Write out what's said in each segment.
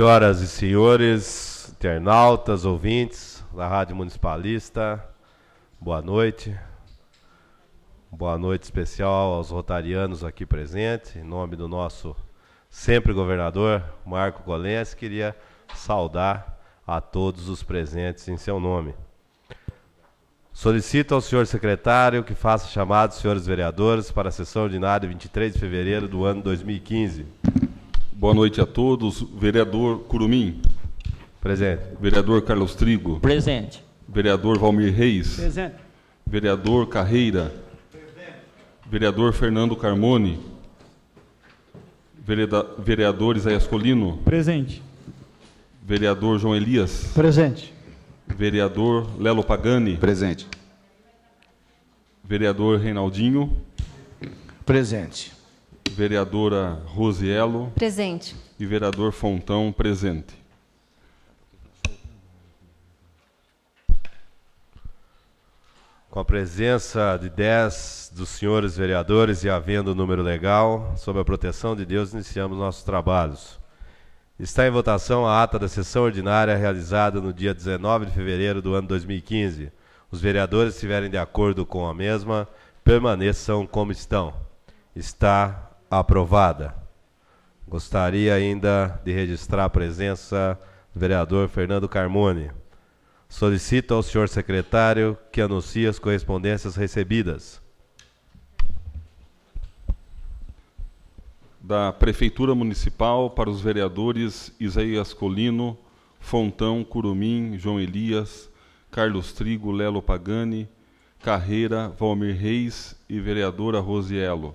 Senhoras e senhores, internautas, ouvintes da Rádio Municipalista, boa noite. Boa noite especial aos rotarianos aqui presentes. Em nome do nosso sempre governador Marco Golens, queria saudar a todos os presentes em seu nome. Solicito ao senhor secretário que faça chamado, senhores vereadores, para a sessão ordinária 23 de fevereiro do ano 2015. Boa noite a todos. Vereador Curumim. Presente. Vereador Carlos Trigo. Presente. Vereador Valmir Reis. Presente. Vereador Carreira. Presente. Vereador Fernando Carmone. Vereda, vereador Isaías Colino. Presente. Vereador João Elias. Presente. Vereador Lelo Pagani. Presente. Vereador Reinaldinho. Presente. Vereadora Rosielo. Presente. E vereador Fontão, presente. Com a presença de dez dos senhores vereadores e havendo o número legal, sob a proteção de Deus, iniciamos nossos trabalhos. Está em votação a ata da sessão ordinária realizada no dia 19 de fevereiro do ano 2015. Os vereadores estiverem de acordo com a mesma, permaneçam como estão. Está Aprovada. Gostaria ainda de registrar a presença do vereador Fernando Carmone. Solicito ao senhor secretário que anuncie as correspondências recebidas. Da Prefeitura Municipal para os vereadores Isaías Colino, Fontão, Curumim, João Elias, Carlos Trigo, Lelo Pagani, Carreira, Valmir Reis e vereadora Rosielo.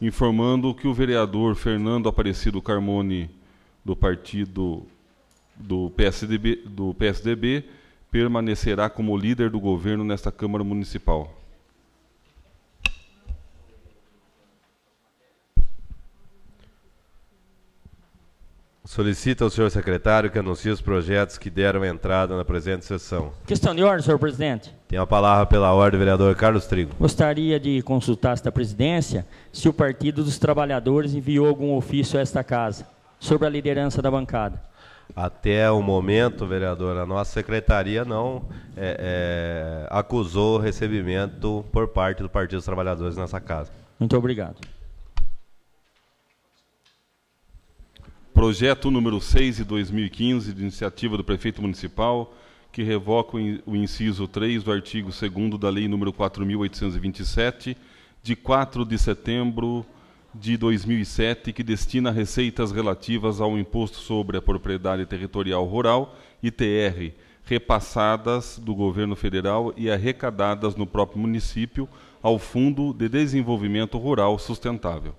informando que o vereador Fernando Aparecido Carmone, do partido do PSDB, do PSDB permanecerá como líder do governo nesta Câmara Municipal. Solicita ao senhor secretário que anuncie os projetos que deram entrada na presente sessão. Questão de ordem, senhor presidente. Tem a palavra pela ordem, vereador Carlos Trigo. Gostaria de consultar esta presidência se o Partido dos Trabalhadores enviou algum ofício a esta casa sobre a liderança da bancada. Até o momento, vereador, a nossa secretaria não é, é, acusou recebimento por parte do Partido dos Trabalhadores nessa casa. Muito obrigado. projeto número 6 de 2015, de iniciativa do prefeito municipal, que revoca o inciso 3 do artigo 2 da lei número 4827, de 4 de setembro de 2007 que destina receitas relativas ao Imposto sobre a Propriedade Territorial Rural, ITR, repassadas do governo federal e arrecadadas no próprio município ao Fundo de Desenvolvimento Rural Sustentável.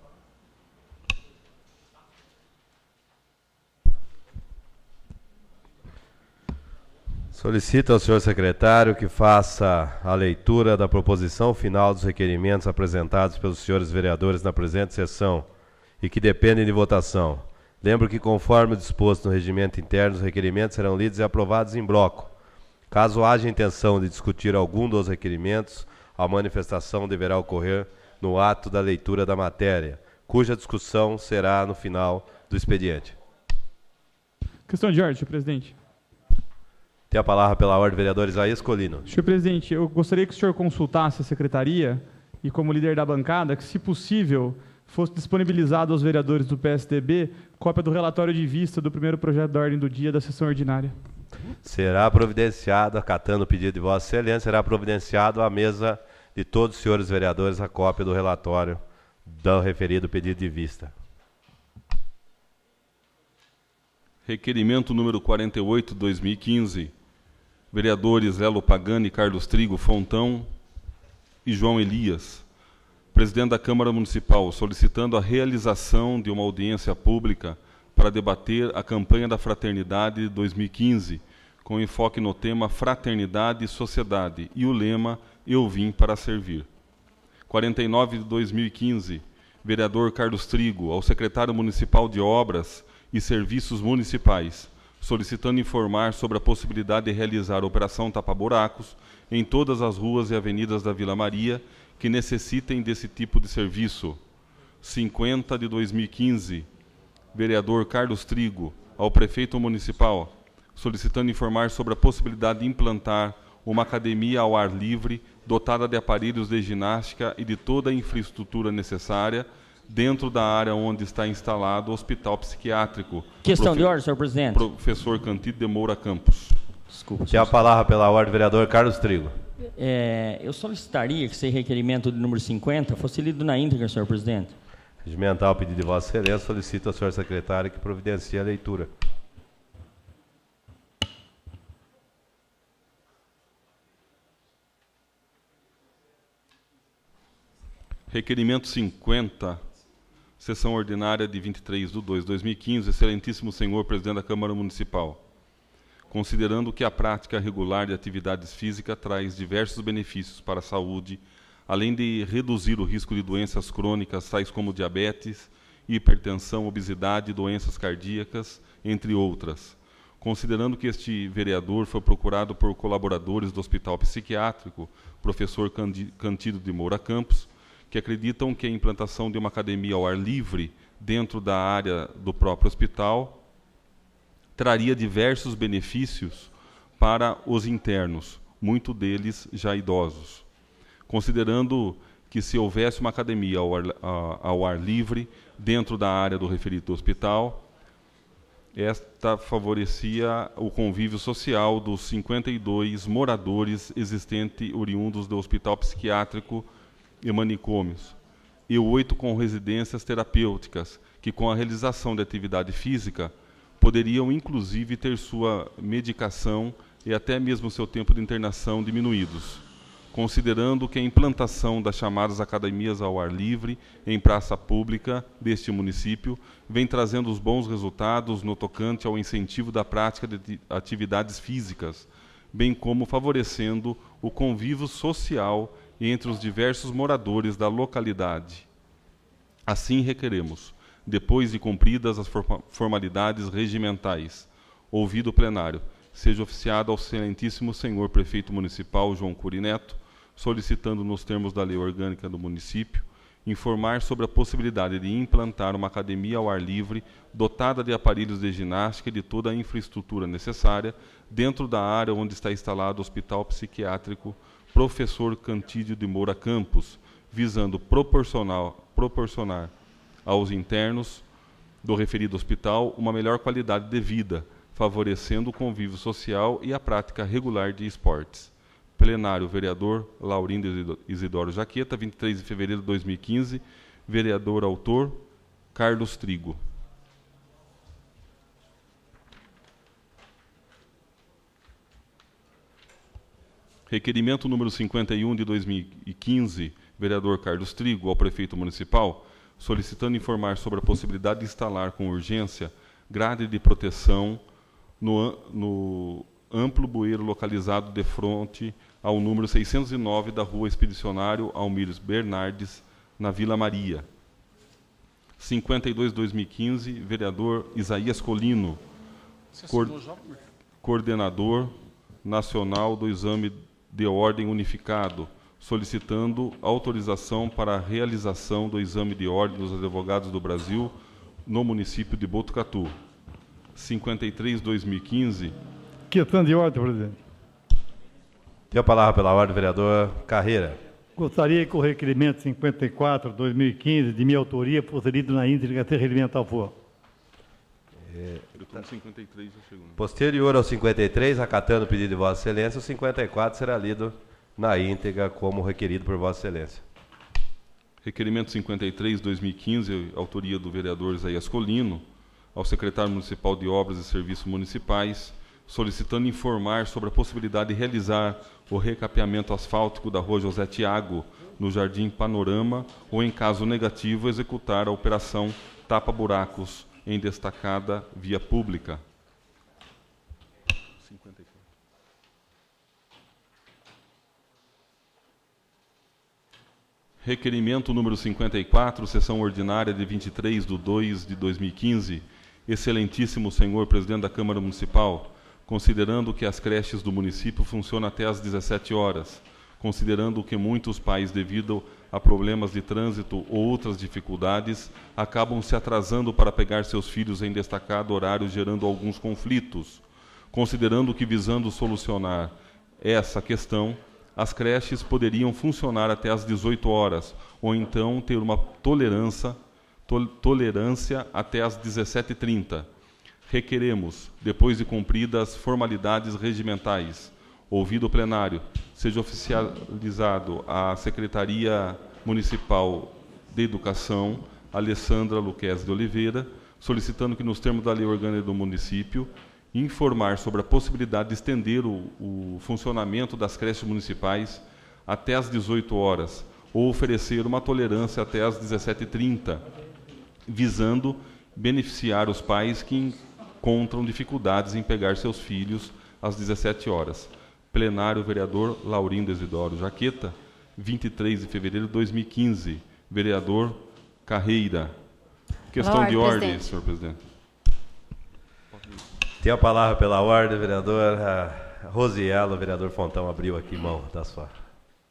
Solicito ao senhor secretário que faça a leitura da proposição final dos requerimentos apresentados pelos senhores vereadores na presente sessão e que dependem de votação. Lembro que, conforme o disposto no regimento interno, os requerimentos serão lidos e aprovados em bloco. Caso haja intenção de discutir algum dos requerimentos, a manifestação deverá ocorrer no ato da leitura da matéria, cuja discussão será no final do expediente. Questão de ordem, presidente. Tem a palavra pela ordem, vereadores aí Colino. Senhor presidente, eu gostaria que o senhor consultasse a secretaria e, como líder da bancada, que, se possível, fosse disponibilizado aos vereadores do PSDB cópia do relatório de vista do primeiro projeto da ordem do dia da sessão ordinária. Será providenciado, acatando o pedido de Vossa Excelência, será providenciado à mesa de todos os senhores vereadores a cópia do relatório do referido pedido de vista. Requerimento número 48, 2015 vereadores Lelo Pagani, Carlos Trigo, Fontão e João Elias, presidente da Câmara Municipal, solicitando a realização de uma audiência pública para debater a campanha da Fraternidade 2015, com enfoque no tema Fraternidade e Sociedade e o lema Eu Vim para Servir. 49 de 2015, vereador Carlos Trigo, ao secretário municipal de Obras e Serviços Municipais, solicitando informar sobre a possibilidade de realizar a Operação Tapa-Buracos em todas as ruas e avenidas da Vila Maria que necessitem desse tipo de serviço. 50 de 2015. Vereador Carlos Trigo, ao prefeito municipal, solicitando informar sobre a possibilidade de implantar uma academia ao ar livre dotada de aparelhos de ginástica e de toda a infraestrutura necessária dentro da área onde está instalado o hospital psiquiátrico. Questão Profe de ordem, senhor presidente. Professor Cantido de Moura Campos. Desculpa. Tem a palavra pela ordem, vereador Carlos Trigo. É, eu solicitaria que esse requerimento de número 50 fosse lido na íntegra, senhor presidente. Regimental, pedido de Vossa Excelência, solicito à senhora secretária que providencie a leitura. Requerimento 50 Sessão ordinária de 23 de 2 de 2015, Excelentíssimo Senhor Presidente da Câmara Municipal. Considerando que a prática regular de atividades físicas traz diversos benefícios para a saúde, além de reduzir o risco de doenças crônicas, tais como diabetes, hipertensão, obesidade, doenças cardíacas, entre outras. Considerando que este vereador foi procurado por colaboradores do Hospital Psiquiátrico, professor Cantido de Moura Campos, que acreditam que a implantação de uma academia ao ar livre dentro da área do próprio hospital traria diversos benefícios para os internos, muito deles já idosos. Considerando que se houvesse uma academia ao ar, ao ar livre dentro da área do referido hospital, esta favorecia o convívio social dos 52 moradores existentes oriundos do Hospital Psiquiátrico e manicômios, e oito com residências terapêuticas, que com a realização de atividade física poderiam inclusive ter sua medicação e até mesmo seu tempo de internação diminuídos, considerando que a implantação das chamadas academias ao ar livre em praça pública deste município vem trazendo os bons resultados no tocante ao incentivo da prática de atividades físicas, bem como favorecendo o convívio social entre os diversos moradores da localidade. Assim requeremos, depois de cumpridas as formalidades regimentais, ouvido o plenário, seja oficiado ao excelentíssimo senhor prefeito municipal João Curineto, solicitando nos termos da lei orgânica do município informar sobre a possibilidade de implantar uma academia ao ar livre dotada de aparelhos de ginástica e de toda a infraestrutura necessária dentro da área onde está instalado o Hospital Psiquiátrico professor Cantídio de Moura Campos, visando proporcionar aos internos do referido hospital uma melhor qualidade de vida, favorecendo o convívio social e a prática regular de esportes. Plenário, vereador Laurindo Isidoro Jaqueta, 23 de fevereiro de 2015, vereador autor Carlos Trigo. Requerimento número 51 de 2015, vereador Carlos Trigo, ao prefeito municipal, solicitando informar sobre a possibilidade de instalar com urgência grade de proteção no, no amplo bueiro localizado de frente ao número 609 da rua Expedicionário Almires Bernardes, na Vila Maria. 52-2015, vereador Isaías Colino, coor coordenador nacional do exame de ordem unificado, solicitando autorização para a realização do exame de ordem dos advogados do Brasil no município de Botucatu. 53-2015. Quitando de ordem, presidente. Tem a palavra pela ordem, vereador Carreira. Gostaria que o requerimento 54-2015, de minha autoria, fosse lido na íntegra, se regimentar for. É, eu estou no 53 Posterior ao 53, acatando o pedido de Vossa Excelência, o 54 será lido na íntegra como requerido por Vossa Excelência. Requerimento 53, 2015, autoria do vereador Isaías Colino, ao secretário municipal de Obras e Serviços Municipais, solicitando informar sobre a possibilidade de realizar o recapeamento asfáltico da rua José Tiago, no Jardim Panorama, ou, em caso negativo, executar a operação Tapa Buracos em destacada via pública. Requerimento número 54, sessão ordinária de 23 de 2 de 2015. Excelentíssimo senhor presidente da Câmara Municipal, considerando que as creches do município funcionam até às 17 horas, considerando que muitos pais, devido a problemas de trânsito ou outras dificuldades, acabam se atrasando para pegar seus filhos em destacado horário, gerando alguns conflitos. Considerando que, visando solucionar essa questão, as creches poderiam funcionar até às 18 horas, ou então ter uma tolerância, tolerância até às 17h30. Requeremos, depois de cumpridas formalidades regimentais, ouvido o plenário, seja oficializado à Secretaria Municipal de Educação, Alessandra Luquez de Oliveira, solicitando que, nos termos da Lei Orgânica do Município, informar sobre a possibilidade de estender o, o funcionamento das creches municipais até às 18 horas, ou oferecer uma tolerância até às 17h30, visando beneficiar os pais que encontram dificuldades em pegar seus filhos às 17 horas. Plenário, vereador Laurindo Isidoro Jaqueta. 23 de fevereiro de 2015. Vereador Carreira. Questão de ordem, presidente. senhor presidente. Tem a palavra pela ordem, vereador. Rosiela, vereador Fontão abriu aqui mão da sua.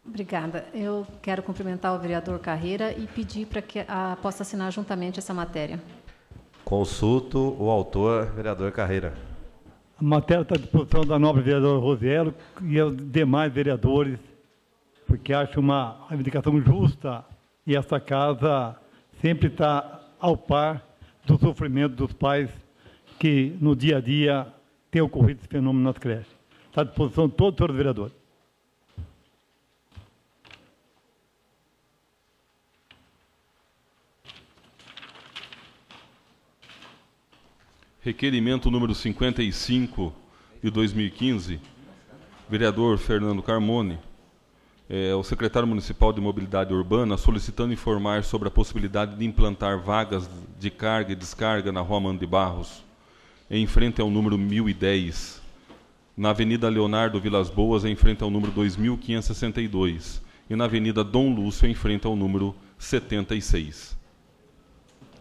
Obrigada. Eu quero cumprimentar o vereador Carreira e pedir para que a, possa assinar juntamente essa matéria. Consulto o autor, vereador Carreira. A matéria está à disposição da nobre vereadora Rosiero e aos demais vereadores, porque acho uma reivindicação justa e essa casa sempre está ao par do sofrimento dos pais que no dia a dia tem ocorrido esse fenômeno nas creches. Está à disposição de todos os vereadores. requerimento número 55 de 2015, vereador Fernando Carmone, é, o secretário municipal de mobilidade urbana, solicitando informar sobre a possibilidade de implantar vagas de carga e descarga na rua Amanda de Barros, em frente ao número 1010, na Avenida Leonardo Vilas Boas, em frente ao número 2562, e na Avenida Dom Lúcio, em frente ao número 76.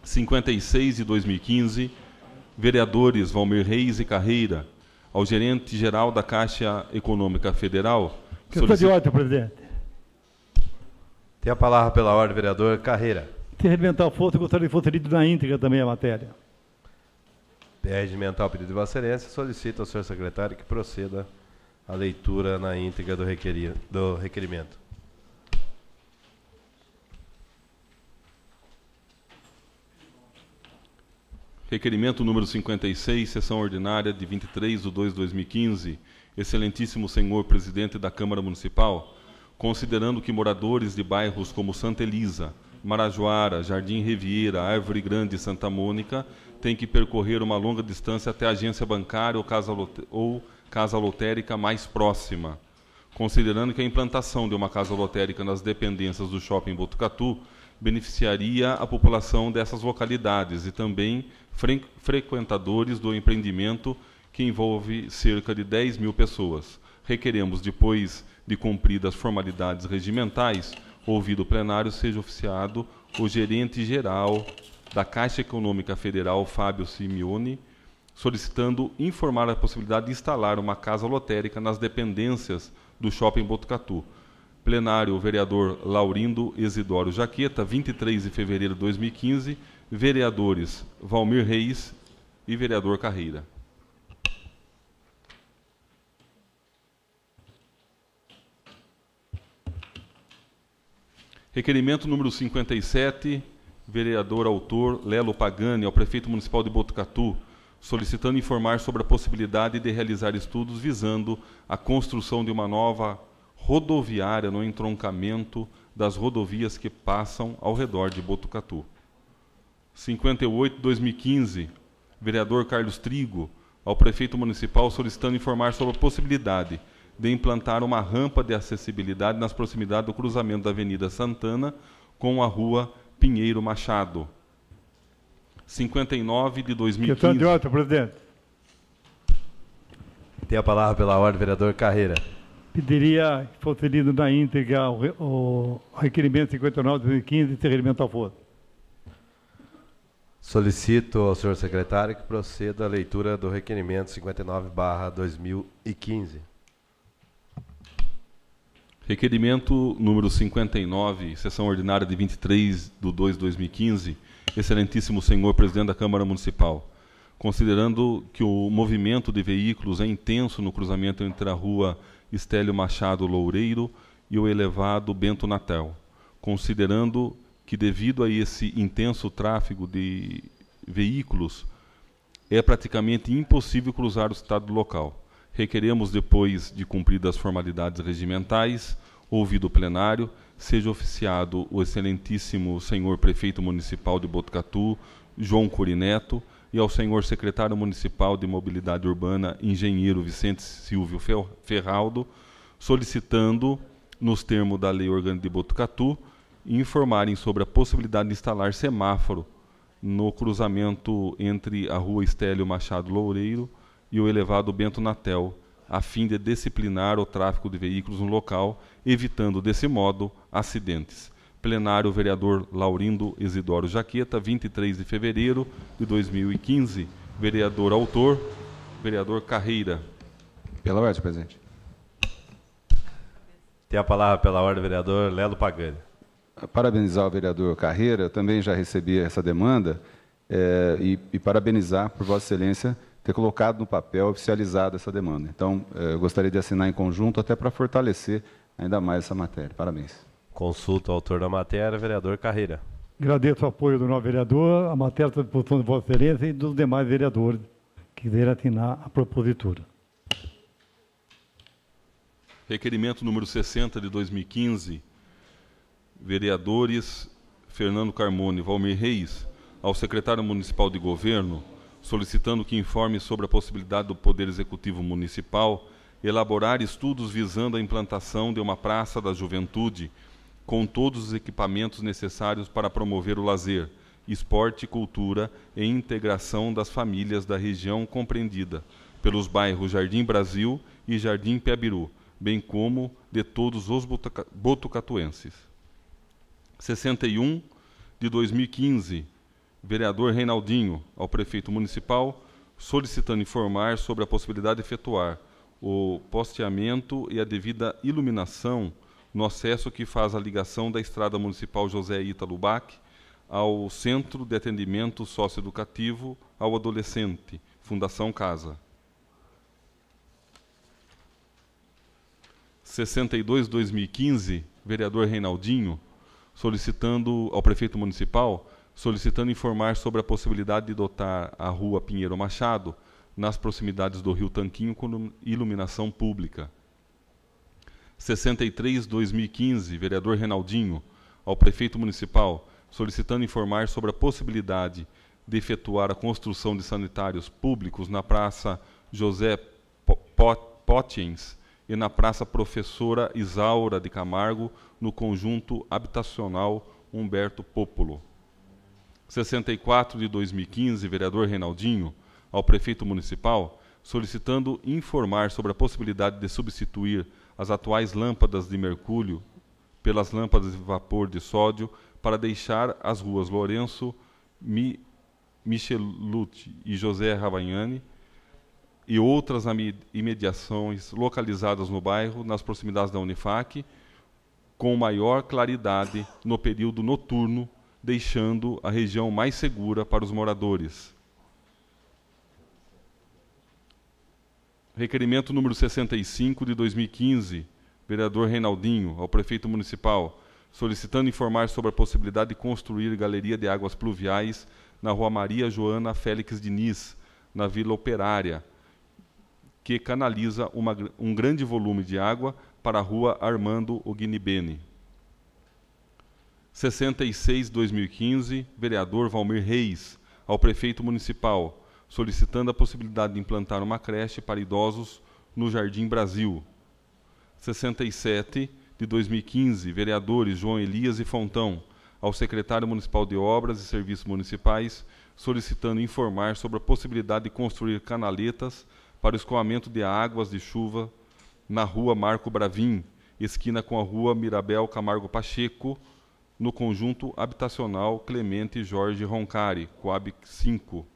56 de 2015 vereadores Valmir Reis e Carreira, ao gerente-geral da Caixa Econômica Federal. Que solicit... de ordem, presidente. Tem a palavra pela ordem, vereador Carreira. Se regimental fosse, gostaria que fosse lido na íntegra também a matéria. Pede mental pedido de Vossa Excelência, ao senhor secretário que proceda à leitura na íntegra do, requerir, do requerimento. Requerimento número 56, sessão ordinária de 23 de 2 de 2015. Excelentíssimo senhor presidente da Câmara Municipal, considerando que moradores de bairros como Santa Elisa, Marajoara, Jardim Riviera, Árvore Grande e Santa Mônica têm que percorrer uma longa distância até a agência bancária ou casa, ou casa lotérica mais próxima. Considerando que a implantação de uma casa lotérica nas dependências do shopping Botucatu beneficiaria a população dessas localidades e também fre frequentadores do empreendimento que envolve cerca de 10 mil pessoas. Requeremos, depois de cumpridas formalidades regimentais, ouvido o plenário, seja oficiado o gerente geral da Caixa Econômica Federal, Fábio Simeone, solicitando informar a possibilidade de instalar uma casa lotérica nas dependências do Shopping Botucatu. Plenário, o vereador Laurindo Isidoro Jaqueta, 23 de fevereiro de 2015 vereadores Valmir Reis e vereador Carreira. Requerimento número 57, vereador autor Lelo Pagani, ao prefeito municipal de Botucatu, solicitando informar sobre a possibilidade de realizar estudos visando a construção de uma nova rodoviária no entroncamento das rodovias que passam ao redor de Botucatu. 58, 2015, vereador Carlos Trigo, ao prefeito municipal solicitando informar sobre a possibilidade de implantar uma rampa de acessibilidade nas proximidades do cruzamento da Avenida Santana com a Rua Pinheiro Machado. 59 de 2015. Questão de ordem, presidente. Tem a palavra pela ordem, vereador Carreira. Pediria que fosse lido na íntegra o, requerimento 59 de 2015 e requerimento ao voto Solicito ao senhor secretário que proceda à leitura do requerimento 59/2015. Requerimento número 59, sessão ordinária de 23 de 2 de 2015, excelentíssimo senhor presidente da Câmara Municipal. Considerando que o movimento de veículos é intenso no cruzamento entre a rua Estélio Machado Loureiro e o elevado Bento Natel, considerando que devido a esse intenso tráfego de veículos, é praticamente impossível cruzar o estado local. Requeremos, depois de cumpridas as formalidades regimentais, ouvido o plenário, seja oficiado o excelentíssimo senhor prefeito municipal de Botucatu, João Corineto e ao senhor secretário municipal de mobilidade urbana, engenheiro Vicente Silvio Ferraldo, solicitando, nos termos da lei orgânica de Botucatu, informarem sobre a possibilidade de instalar semáforo no cruzamento entre a rua Estélio Machado Loureiro e o elevado Bento Natel, a fim de disciplinar o tráfego de veículos no local, evitando desse modo acidentes. Plenário vereador Laurindo Isidoro Jaqueta, 23 de fevereiro de 2015. Vereador autor, vereador Carreira. Pela ordem, presidente. Tem a palavra pela ordem, vereador Lelo Pagani parabenizar o vereador Carreira, também já recebi essa demanda, é, e, e, parabenizar por Vossa Excelência ter colocado no papel, oficializado essa demanda. Então, é, eu gostaria de assinar em conjunto, até para fortalecer ainda mais essa matéria. Parabéns. Consulta o autor da matéria, vereador Carreira. Agradeço o apoio do novo vereador, a matéria está à disposição de Vossa Excelência e dos demais vereadores que quiserem atinar a propositura. Requerimento número 60 de 2015 vereadores Fernando Carmone e Valmir Reis, ao secretário municipal de governo, solicitando que informe sobre a possibilidade do Poder Executivo Municipal elaborar estudos visando a implantação de uma praça da juventude com todos os equipamentos necessários para promover o lazer, esporte, cultura e integração das famílias da região compreendida pelos bairros Jardim Brasil e Jardim Piabiru, bem como de todos os botucatuenses. 61 de 2015, vereador Reinaldinho, ao prefeito municipal, solicitando informar sobre a possibilidade de efetuar o posteamento e a devida iluminação no acesso que faz a ligação da estrada municipal José Ítalo Bach ao Centro de Atendimento Socioeducativo ao Adolescente, Fundação Casa. 62 2015, vereador Reinaldinho, solicitando ao prefeito municipal, solicitando informar sobre a possibilidade de dotar a rua Pinheiro Machado, nas proximidades do Rio Tanquinho, com iluminação pública. 63-2015, vereador Renaldinho, ao prefeito municipal, solicitando informar sobre a possibilidade de efetuar a construção de sanitários públicos na Praça José Potens, e na Praça Professora Isaura de Camargo, no conjunto habitacional Humberto Popolo. 64 de 2015, vereador Reinaldinho, ao prefeito municipal, solicitando informar sobre a possibilidade de substituir as atuais lâmpadas de mercúrio pelas lâmpadas de vapor de sódio para deixar as ruas Lourenço Mi, Michelucci e José Ravagnani e outras imediações localizadas no bairro, nas proximidades da Unifac, com maior claridade no período noturno, deixando a região mais segura para os moradores. Requerimento número 65 de 2015, vereador Reinaldinho, ao prefeito municipal, solicitando informar sobre a possibilidade de construir galeria de águas pluviais na Rua Maria Joana Félix Diniz, na Vila Operária, que canaliza uma, um grande volume de água para a rua Armando Ognibene. 66-2015, vereador Valmir Reis, ao prefeito municipal, solicitando a possibilidade de implantar uma creche para idosos no Jardim Brasil. 67 de 2015, vereadores João Elias e Fontão, ao secretário municipal de Obras e Serviços Municipais, solicitando informar sobre a possibilidade de construir canaletas para o escoamento de águas de chuva na rua Marco Bravin, esquina com a rua Mirabel Camargo Pacheco, no conjunto habitacional Clemente Jorge Roncari, Coab 5.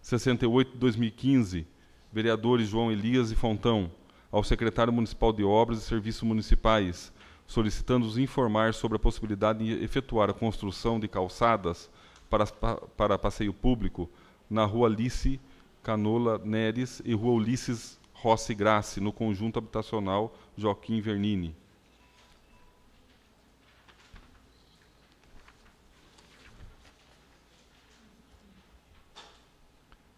68 2015, vereadores João Elias e Fontão, ao secretário municipal de Obras e Serviços Municipais, solicitando-os informar sobre a possibilidade de efetuar a construção de calçadas para, para passeio público na rua Alice Canola Neres e Rua Ulisses Rossi Grassi, no conjunto habitacional Joaquim Vernini.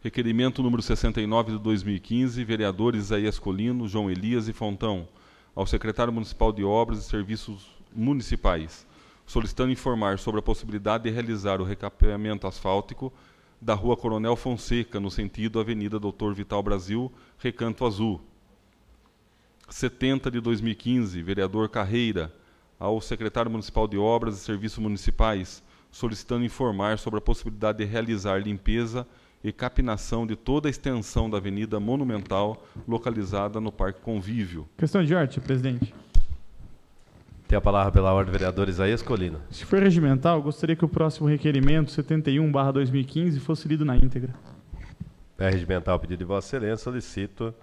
Requerimento número 69 de 2015, vereadores Isaías Colino, João Elias e Fontão, ao secretário municipal de Obras e Serviços Municipais, solicitando informar sobre a possibilidade de realizar o recapeamento asfáltico da Rua Coronel Fonseca, no sentido Avenida Doutor Vital Brasil, Recanto Azul. 70 de 2015, vereador Carreira, ao secretário municipal de Obras e Serviços Municipais, solicitando informar sobre a possibilidade de realizar limpeza e capinação de toda a extensão da Avenida Monumental, localizada no Parque Convívio. Questão de ordem, presidente. Tem a palavra pela ordem, vereador Isaías Colina. Se for regimental, gostaria que o próximo requerimento 71/2015 fosse lido na íntegra. É regimental, pedido de Vossa Excelência, solicito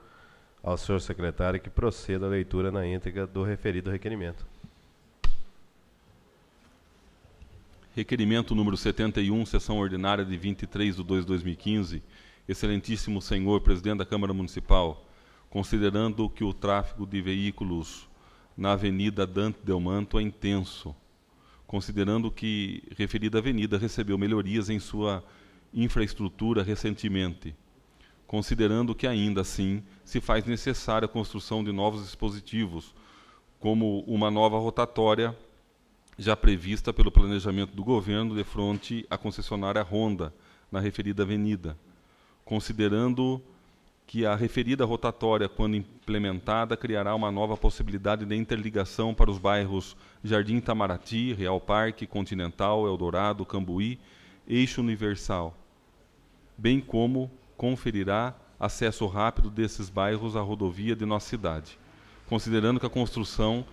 ao senhor secretário que proceda à leitura na íntegra do referido requerimento. Requerimento número 71, sessão ordinária de 23 de 2 de 2015. Excelentíssimo senhor presidente da Câmara Municipal, considerando que o tráfego de veículos na Avenida Dante Del Manto é intenso, considerando que referida avenida recebeu melhorias em sua infraestrutura recentemente, considerando que ainda assim se faz necessária a construção de novos dispositivos, como uma nova rotatória já prevista pelo planejamento do governo de frente à concessionária Honda, na referida avenida, considerando que a referida rotatória, quando implementada, criará uma nova possibilidade de interligação para os bairros Jardim Itamaraty, Real Parque, Continental, Eldorado, Cambuí, Eixo Universal, bem como conferirá acesso rápido desses bairros à rodovia de nossa cidade, considerando que a construção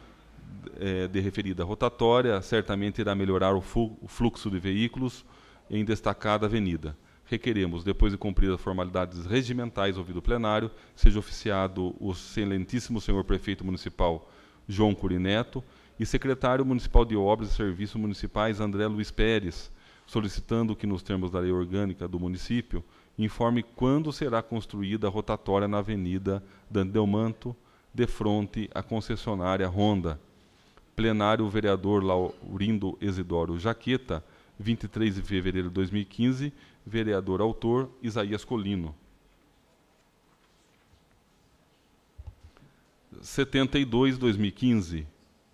é, de referida rotatória certamente irá melhorar o, fluxo de veículos em destacada avenida requeremos, depois de cumpridas as formalidades regimentais ouvido o plenário, seja oficiado o excelentíssimo senhor prefeito municipal João Curineto e secretário municipal de obras e serviços municipais André Luiz Pérez, solicitando que, nos termos da lei orgânica do município, informe quando será construída a rotatória na Avenida Dandel Manto, de frente à concessionária Honda. Plenário vereador Laurindo Isidoro Jaqueta, 23 de fevereiro de 2015, vereador autor Isaías Colino. 72, 2015,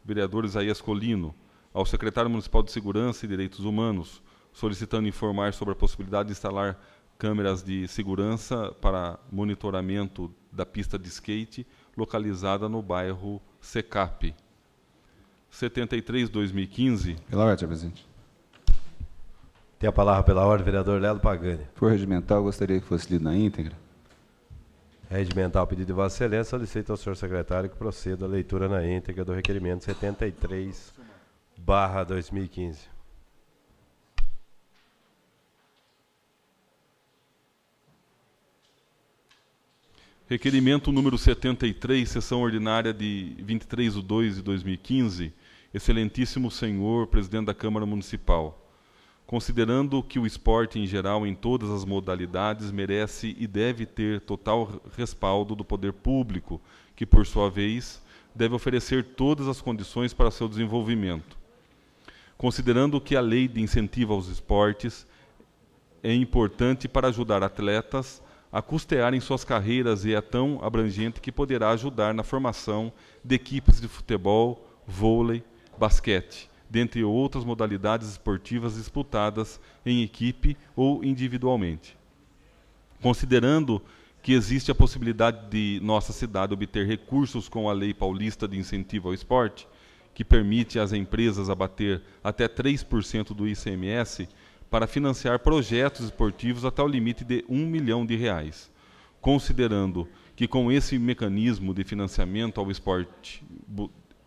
vereador Isaías Colino, ao secretário municipal de Segurança e Direitos Humanos, solicitando informar sobre a possibilidade de instalar câmeras de segurança para monitoramento da pista de skate localizada no bairro Secap. 73, 2015. Pela ordem, presidente. Tem a palavra pela ordem, vereador Lelo Pagani. Por regimental, gostaria que fosse lido na íntegra. Regimental, pedido de Vossa Excelência, solicito ao senhor secretário que proceda à leitura na íntegra do requerimento 73 barra 2015. Requerimento número 73, sessão ordinária de 23 de 2 de 2015. Excelentíssimo senhor presidente da Câmara Municipal considerando que o esporte em geral, em todas as modalidades, merece e deve ter total respaldo do poder público, que, por sua vez, deve oferecer todas as condições para seu desenvolvimento. Considerando que a lei de incentivo aos esportes é importante para ajudar atletas a custearem suas carreiras e é tão abrangente que poderá ajudar na formação de equipes de futebol, vôlei, basquete dentre outras modalidades esportivas disputadas em equipe ou individualmente. Considerando que existe a possibilidade de nossa cidade obter recursos com a Lei Paulista de Incentivo ao Esporte, que permite às empresas abater até 3% do ICMS para financiar projetos esportivos até o limite de 1 milhão de reais. Considerando que com esse mecanismo de financiamento ao esporte,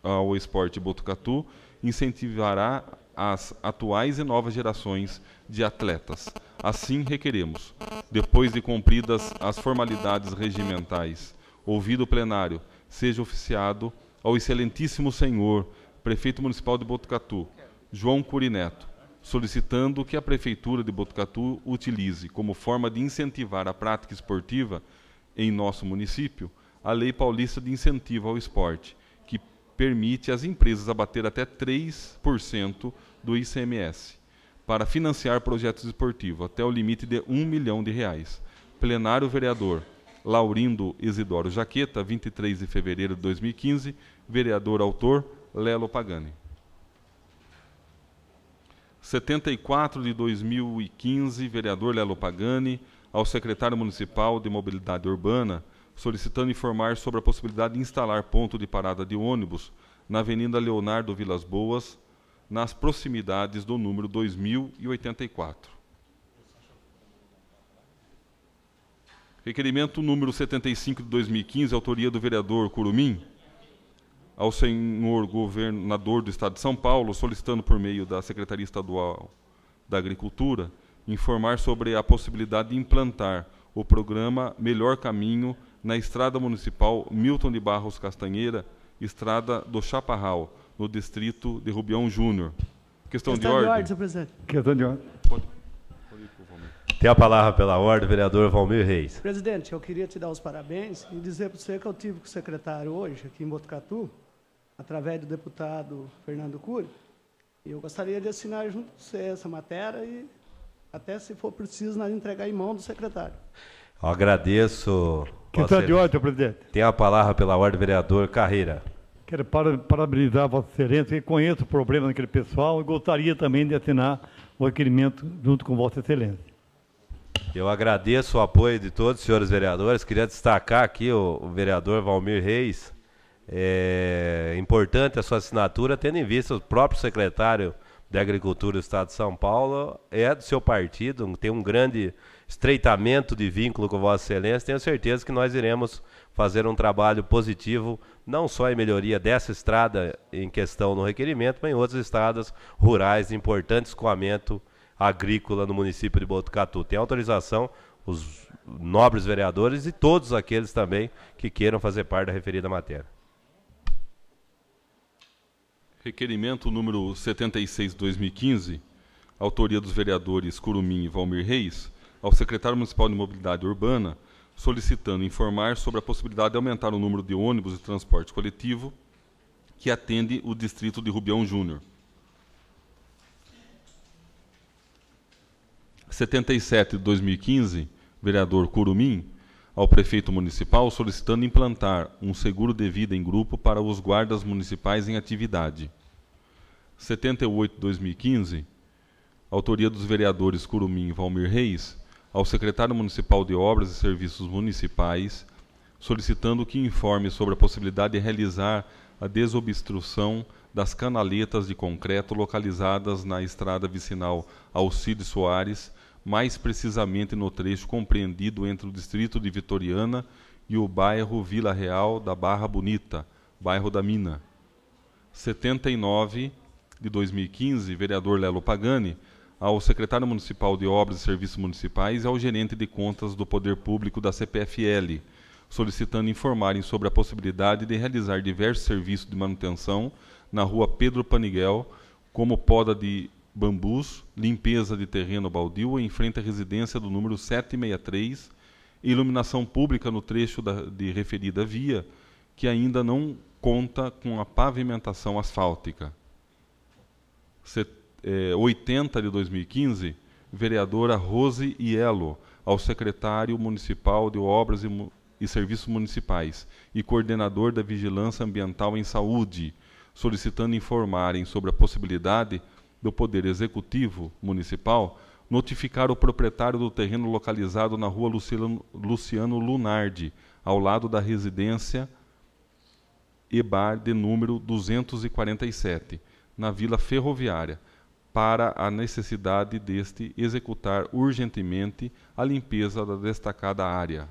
ao esporte Botucatu, incentivará as atuais e novas gerações de atletas. Assim requeremos, depois de cumpridas as formalidades regimentais, ouvido o plenário, seja oficiado ao excelentíssimo senhor prefeito municipal de Botucatu, João Curineto, solicitando que a prefeitura de Botucatu utilize como forma de incentivar a prática esportiva em nosso município a Lei Paulista de Incentivo ao Esporte, permite às empresas abater até 3% do ICMS para financiar projetos esportivos, até o limite de 1 milhão de reais. Plenário Vereador Laurindo Isidoro Jaqueta, 23 de fevereiro de 2015, vereador autor Lelo Pagani. 74 de 2015, vereador Lelo Pagani, ao secretário municipal de Mobilidade Urbana, solicitando informar sobre a possibilidade de instalar ponto de parada de ônibus na Avenida Leonardo Vilas Boas, nas proximidades do número 2084. Requerimento número 75 de 2015, autoria do vereador Curumim, ao senhor governador do Estado de São Paulo, solicitando por meio da Secretaria Estadual da Agricultura informar sobre a possibilidade de implantar o programa Melhor Caminho na Estrada Municipal Milton de Barros Castanheira, Estrada do Chaparral, no distrito de Rubião Júnior. Questão, Questão de, de ordem. ordem, presidente. Questão de ordem. Pode, pode ir, por Tem a palavra pela ordem, vereador Valmir Reis. Presidente, eu queria te dar os parabéns e dizer para você que eu tive com o secretário hoje, aqui em Botucatu, através do deputado Fernando Cury, e eu gostaria de assinar junto com você essa matéria e, até se for preciso, nós entregar em mão do secretário. Eu agradeço Questão está de ordem, presidente. Tem a palavra pela ordem, vereador Carreira. Quero parabenizar Vossa Excelência, que conheço o problema daquele pessoal e gostaria também de assinar o requerimento junto com Vossa Excelência. Eu agradeço o apoio de todos, senhores vereadores. Queria destacar aqui o, o vereador Valmir Reis. É importante a sua assinatura, tendo em vista o próprio secretário de Agricultura do Estado de São Paulo, é do seu partido, tem um grande estreitamento de vínculo com Vossa Excelência, tenho certeza que nós iremos fazer um trabalho positivo, não só em melhoria dessa estrada em questão no requerimento, mas em outras estradas rurais de importante escoamento agrícola no município de Botucatu. Tem autorização os nobres vereadores e todos aqueles também que queiram fazer parte da referida matéria. Requerimento número 76 2015, autoria dos vereadores Curumim e Valmir Reis, ao secretário municipal de mobilidade urbana, solicitando informar sobre a possibilidade de aumentar o número de ônibus de transporte coletivo que atende o distrito de Rubião Júnior. 77 de 2015, vereador Curumim, ao prefeito municipal solicitando implantar um seguro de vida em grupo para os guardas municipais em atividade. 78 de 2015, autoria dos vereadores Curumim e Valmir Reis, ao secretário municipal de Obras e Serviços Municipais, solicitando que informe sobre a possibilidade de realizar a desobstrução das canaletas de concreto localizadas na estrada vicinal Alcide Soares, mais precisamente no trecho compreendido entre o distrito de Vitoriana e o bairro Vila Real da Barra Bonita, bairro da Mina. 79 de 2015, vereador Lelo Pagani, ao secretário municipal de Obras e Serviços Municipais e ao gerente de contas do Poder Público da CPFL, solicitando informarem sobre a possibilidade de realizar diversos serviços de manutenção na rua Pedro Paniguel, como poda de bambus, limpeza de terreno baldio em frente à residência do número 763 e iluminação pública no trecho da, de referida via, que ainda não conta com a pavimentação asfáltica. Set eh, 80 de 2015, vereadora Rose Ielo, ao secretário municipal de Obras e, e Serviços Municipais e coordenador da Vigilância Ambiental em Saúde, solicitando informarem sobre a possibilidade do Poder Executivo Municipal notificar o proprietário do terreno localizado na rua Luciano, Luciano Lunardi, ao lado da residência EBAR de número 247, na Vila Ferroviária, para a necessidade deste executar urgentemente a limpeza da destacada área.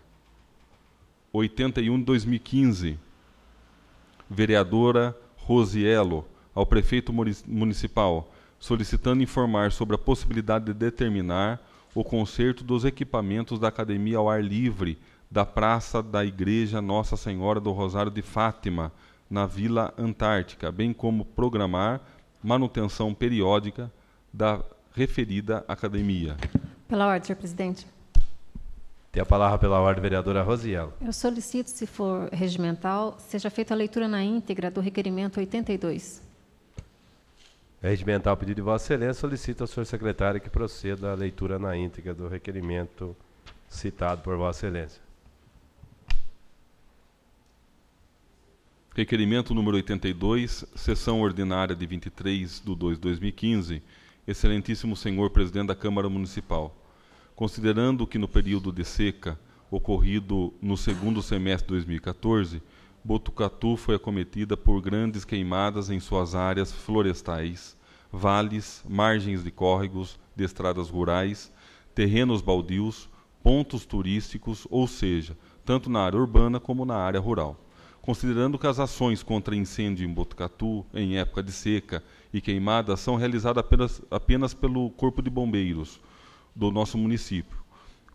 81 2015. Vereadora Rosiello ao prefeito municipal, solicitando informar sobre a possibilidade de determinar o conserto dos equipamentos da academia ao ar livre da praça da igreja Nossa Senhora do Rosário de Fátima, na Vila Antártica, bem como programar manutenção periódica da referida academia. Pela ordem, senhor presidente. Tem a palavra pela ordem, vereadora Rosiela. Eu solicito, se for regimental, seja feita a leitura na íntegra do requerimento 82. Regimental, pedido de Vossa Excelência, solicito ao senhor secretário que proceda à leitura na íntegra do requerimento citado por Vossa Excelência. Requerimento número 82, sessão ordinária de 23 de 2 de 2015, Excelentíssimo Senhor Presidente da Câmara Municipal, considerando que no período de seca ocorrido no segundo semestre de 2014, Botucatu foi acometida por grandes queimadas em suas áreas florestais, vales, margens de córregos, de estradas rurais, terrenos baldios, pontos turísticos, ou seja, tanto na área urbana como na área rural considerando que as ações contra incêndio em Botucatu, em época de seca e queimada, são realizadas apenas, apenas pelo Corpo de Bombeiros do nosso município,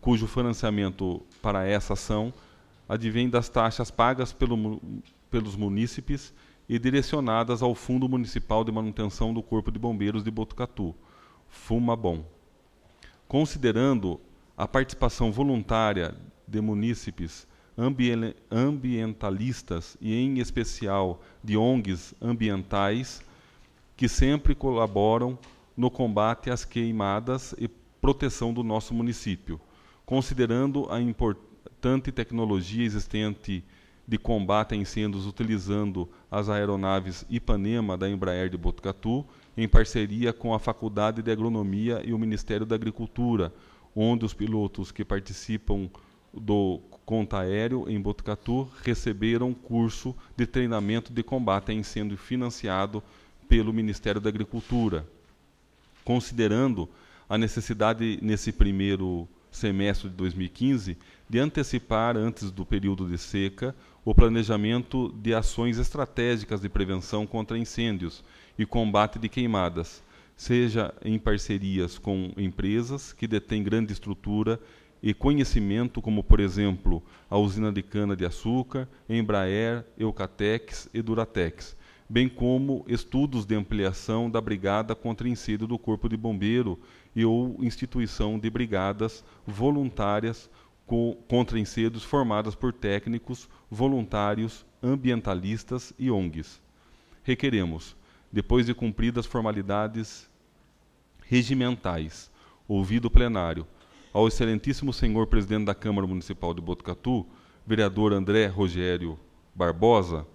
cujo financiamento para essa ação advém das taxas pagas pelo, pelos munícipes e direcionadas ao Fundo Municipal de Manutenção do Corpo de Bombeiros de Botucatu, FUMABOM. Considerando a participação voluntária de munícipes ambientalistas e, em especial, de ONGs ambientais, que sempre colaboram no combate às queimadas e proteção do nosso município, considerando a importante tecnologia existente de combate a incêndios utilizando as aeronaves Ipanema da Embraer de Botucatu, em parceria com a Faculdade de Agronomia e o Ministério da Agricultura, onde os pilotos que participam do Conta Aéreo em Botucatu receberam curso de treinamento de combate a incêndio financiado pelo Ministério da Agricultura, considerando a necessidade nesse primeiro semestre de 2015 de antecipar antes do período de seca o planejamento de ações estratégicas de prevenção contra incêndios e combate de queimadas, seja em parcerias com empresas que detêm grande estrutura e conhecimento, como, por exemplo, a usina de cana-de-açúcar, Embraer, Eucatex e Duratex, bem como estudos de ampliação da brigada contra incêndio do Corpo de Bombeiro e ou instituição de brigadas voluntárias contra incêndios formadas por técnicos, voluntários, ambientalistas e ONGs. Requeremos, depois de cumpridas formalidades regimentais, ouvido plenário, ao excelentíssimo senhor presidente da Câmara Municipal de Botucatu, vereador André Rogério Barbosa,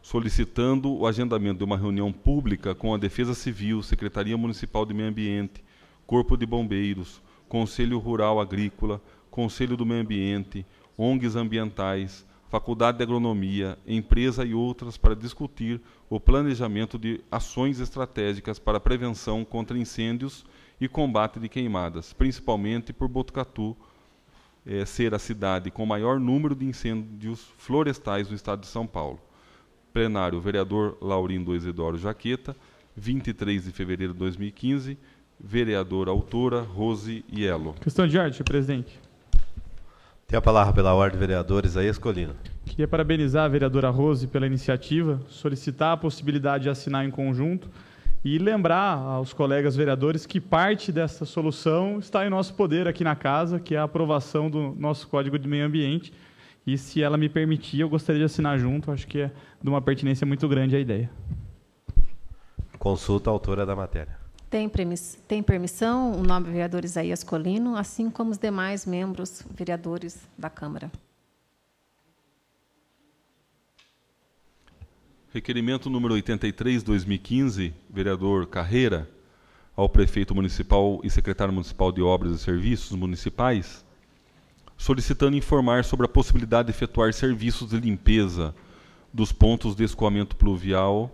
solicitando o agendamento de uma reunião pública com a Defesa Civil, Secretaria Municipal de Meio Ambiente, Corpo de Bombeiros, Conselho Rural Agrícola, Conselho do Meio Ambiente, ONGs ambientais, Faculdade de Agronomia, empresa e outras para discutir o planejamento de ações estratégicas para prevenção contra incêndios e combate de queimadas, principalmente por Botucatu eh, ser a cidade com maior número de incêndios florestais no estado de São Paulo. Plenário, vereador Laurindo Isidoro Jaqueta, 23 de fevereiro de 2015, vereadora autora Rose Ielo. Questão de arte, presidente. Tem a palavra pela ordem, vereadores, aí, Escolino. Queria parabenizar a vereadora Rose pela iniciativa, solicitar a possibilidade de assinar em conjunto e lembrar aos colegas vereadores que parte dessa solução está em nosso poder aqui na casa, que é a aprovação do nosso Código de Meio Ambiente. E se ela me permitir, eu gostaria de assinar junto, acho que é de uma pertinência muito grande a ideia. Consulta a autora da matéria. Tem, tem permissão o nobre vereador Isaías Colino, assim como os demais membros vereadores da Câmara. Requerimento número 83, 2015, vereador Carreira, ao prefeito municipal e secretário municipal de Obras e Serviços Municipais, solicitando informar sobre a possibilidade de efetuar serviços de limpeza dos pontos de escoamento pluvial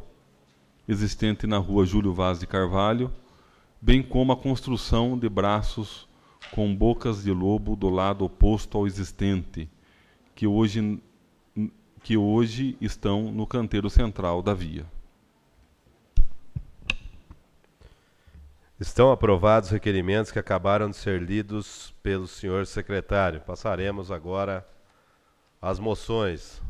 existente na rua Júlio Vaz de Carvalho, bem como a construção de braços com bocas de lobo do lado oposto ao existente, que hoje que hoje estão no canteiro central da via. Estão aprovados os requerimentos que acabaram de ser lidos pelo senhor secretário. Passaremos agora às moções.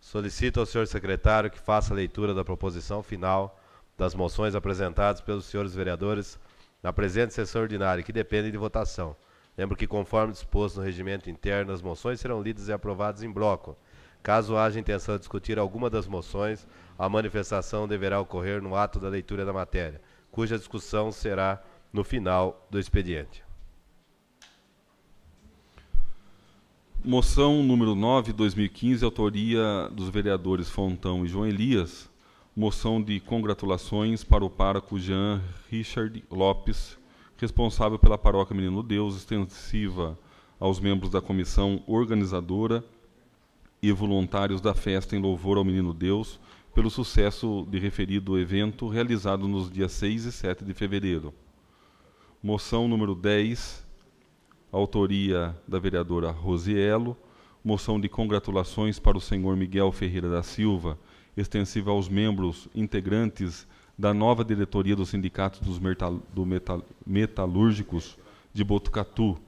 Solicito ao senhor secretário que faça a leitura da proposição final das moções apresentadas pelos senhores vereadores na presente sessão ordinária, que dependem de votação. Lembro que, conforme disposto no regimento interno, as moções serão lidas e aprovadas em bloco Caso haja intenção de discutir alguma das moções, a manifestação deverá ocorrer no ato da leitura da matéria, cuja discussão será no final do expediente. Moção número 9, 2015, autoria dos vereadores Fontão e João Elias. Moção de congratulações para o pároco Jean Richard Lopes, responsável pela paróquia Menino Deus, extensiva aos membros da comissão organizadora e voluntários da festa em louvor ao Menino Deus pelo sucesso de referido evento realizado nos dias 6 e 7 de fevereiro. Moção número 10, autoria da vereadora Rosiello, moção de congratulações para o senhor Miguel Ferreira da Silva, extensiva aos membros integrantes da nova diretoria do Sindicato dos metal, do metal, Metalúrgicos de Botucatu,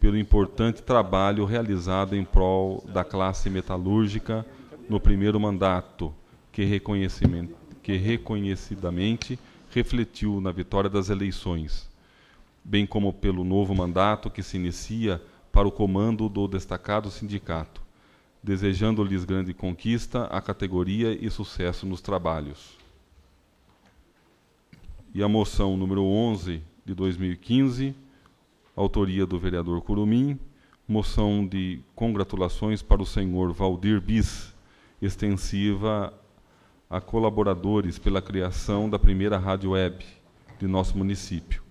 pelo importante trabalho realizado em prol da classe metalúrgica no primeiro mandato, que, que reconhecidamente refletiu na vitória das eleições, bem como pelo novo mandato que se inicia para o comando do destacado sindicato, desejando-lhes grande conquista à categoria e sucesso nos trabalhos. E a moção número 11 de 2015 autoria do vereador Curumim, moção de congratulações para o senhor Valdir Bis, extensiva a colaboradores pela criação da primeira rádio web de nosso município,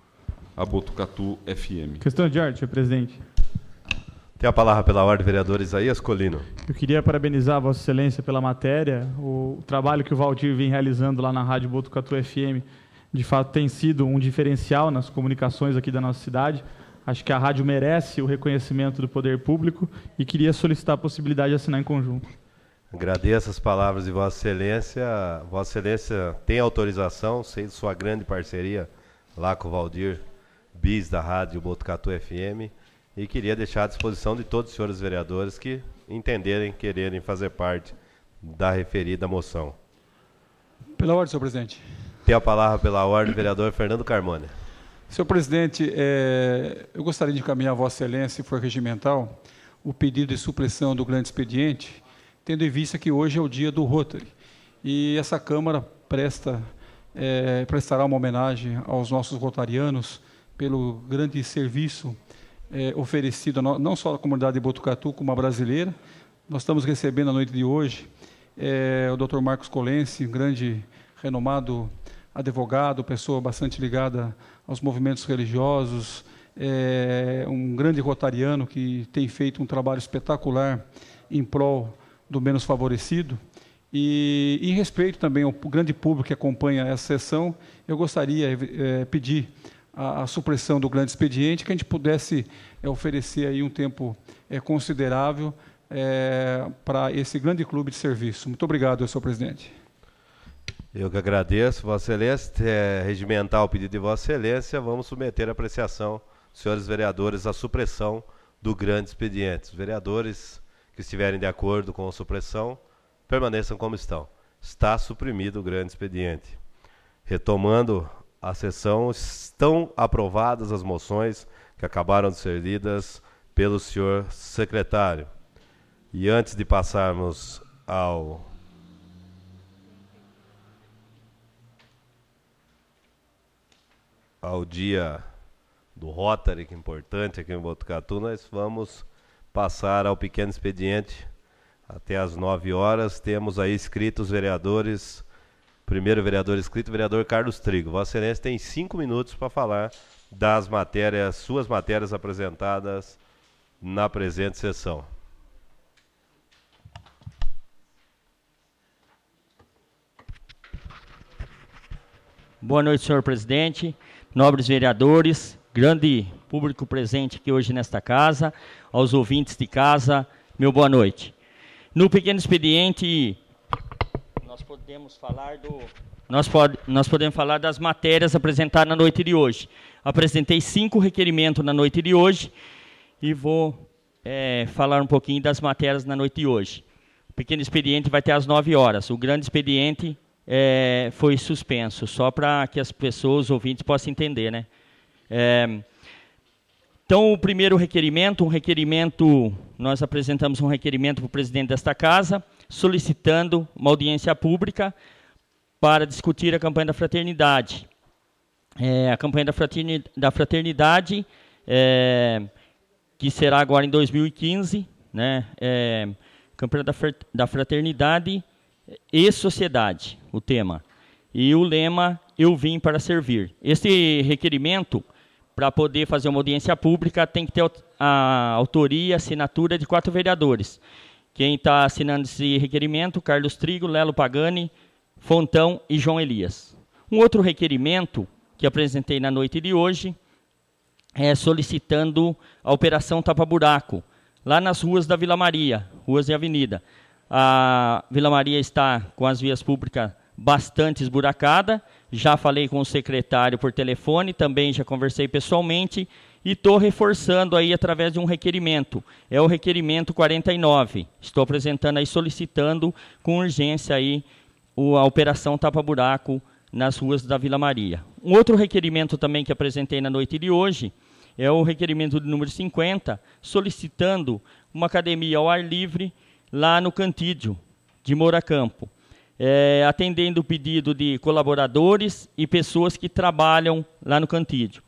a Botucatu FM. Questão de ordem, senhor presidente. Tem a palavra pela ordem, vereador Isaías Colino. Eu queria parabenizar Vossa Excelência pela matéria. O trabalho que o Valdir vem realizando lá na Rádio Botucatu FM, de fato, tem sido um diferencial nas comunicações aqui da nossa cidade. Acho que a rádio merece o reconhecimento do poder público e queria solicitar a possibilidade de assinar em conjunto. Agradeço as palavras de Vossa Excelência. Vossa Excelência tem autorização, sei sua grande parceria lá com o Valdir Bis da Rádio Botucatu FM e queria deixar à disposição de todos os senhores vereadores que entenderem, quererem fazer parte da referida moção. Pela ordem, senhor presidente. Tem a palavra pela ordem, vereador Fernando Carmona. Senhor presidente, é, eu gostaria de encaminhar a Vossa Excelência, se for regimental, o pedido de supressão do grande expediente, tendo em vista que hoje é o dia do Rotary. E essa Câmara presta, é, prestará uma homenagem aos nossos rotarianos pelo grande serviço é, oferecido, não só à comunidade de Botucatu, como à brasileira. Nós estamos recebendo, na noite de hoje, é, o Dr. Marcos Colense, um grande, renomado advogado, pessoa bastante ligada aos movimentos religiosos, é um grande rotariano que tem feito um trabalho espetacular em prol do menos favorecido. E em respeito também ao grande público que acompanha essa sessão, eu gostaria é, é, pedir a, a, supressão do grande expediente, que a gente pudesse é, oferecer aí um tempo é, considerável é, para esse grande clube de serviço. Muito obrigado, senhor presidente. Eu que agradeço, Vossa Excelência. É, regimentar o pedido de Vossa Excelência, vamos submeter a apreciação, senhores vereadores, a supressão do grande expediente. Os vereadores que estiverem de acordo com a supressão, permaneçam como estão. Está suprimido o grande expediente. Retomando a sessão, estão aprovadas as moções que acabaram de ser lidas pelo senhor secretário. E antes de passarmos ao ao dia do Rotary, que é importante aqui em Botucatu, nós vamos passar ao pequeno expediente até às 9 horas. Temos aí os vereadores. Primeiro vereador inscrito, vereador Carlos Trigo. Vossa Excelência tem cinco minutos para falar das matérias, suas matérias apresentadas na presente sessão. Boa noite, senhor presidente nobres vereadores, grande público presente aqui hoje nesta casa, aos ouvintes de casa, meu boa noite. No pequeno expediente, nós podemos falar do nós, pode, nós, podemos falar das matérias apresentadas na noite de hoje. Apresentei cinco requerimentos na noite de hoje e vou é, falar um pouquinho das matérias na noite de hoje. O pequeno expediente vai ter às nove horas, o grande expediente é, foi suspenso, só para que as pessoas, os ouvintes, possam entender. Né? É, então, o primeiro requerimento, um requerimento, nós apresentamos um requerimento para o presidente desta casa, solicitando uma audiência pública para discutir a campanha da fraternidade. É, a campanha da fraternidade, da fraternidade é, que será agora em 2015, né? É, campanha da fraternidade e sociedade, o tema. E o lema Eu vim para servir. Esse requerimento, para poder fazer uma audiência pública, tem que ter a autoria, assinatura de quatro vereadores. Quem está assinando esse requerimento, Carlos Trigo, Lelo Pagani, Fontão e João Elias. Um outro requerimento que apresentei na noite de hoje é solicitando a Operação Tapa Buraco, lá nas ruas da Vila Maria, ruas e avenida. A Vila Maria está com as vias públicas bastante esburacada. Já falei com o secretário por telefone, também já conversei pessoalmente e estou reforçando aí através de um requerimento. É o requerimento 49. Estou apresentando aí, solicitando com urgência aí a operação Tapa Buraco nas ruas da Vila Maria. Um outro requerimento também que apresentei na noite de hoje é o requerimento número 50, solicitando uma academia ao ar livre lá no Cantídio de Moracampo, é, atendendo o pedido de colaboradores e pessoas que trabalham lá no Cantídio.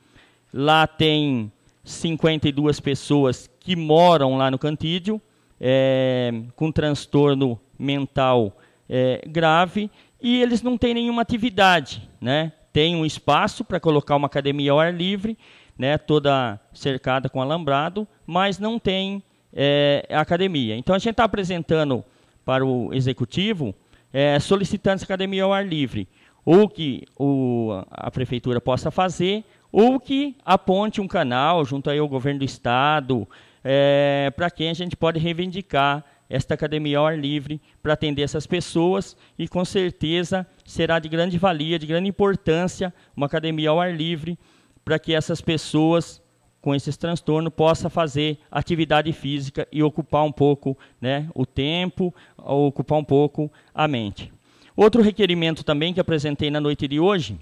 Lá tem 52 pessoas que moram lá no Cantídio, é, com transtorno mental é, grave, e eles não têm nenhuma atividade. Né? Tem um espaço para colocar uma academia ao ar livre, né, toda cercada com alambrado, mas não tem é, é, a academia. Então a gente está apresentando para o executivo é, solicitando essa academia ao ar livre, ou que o, a prefeitura possa fazer, ou que aponte um canal junto aí ao governo do estado é, para quem a gente pode reivindicar esta academia ao ar livre para atender essas pessoas e com certeza será de grande valia, de grande importância uma academia ao ar livre para que essas pessoas com esses transtornos possa fazer atividade física e ocupar um pouco né, o tempo, ocupar um pouco a mente. Outro requerimento também que apresentei na noite de hoje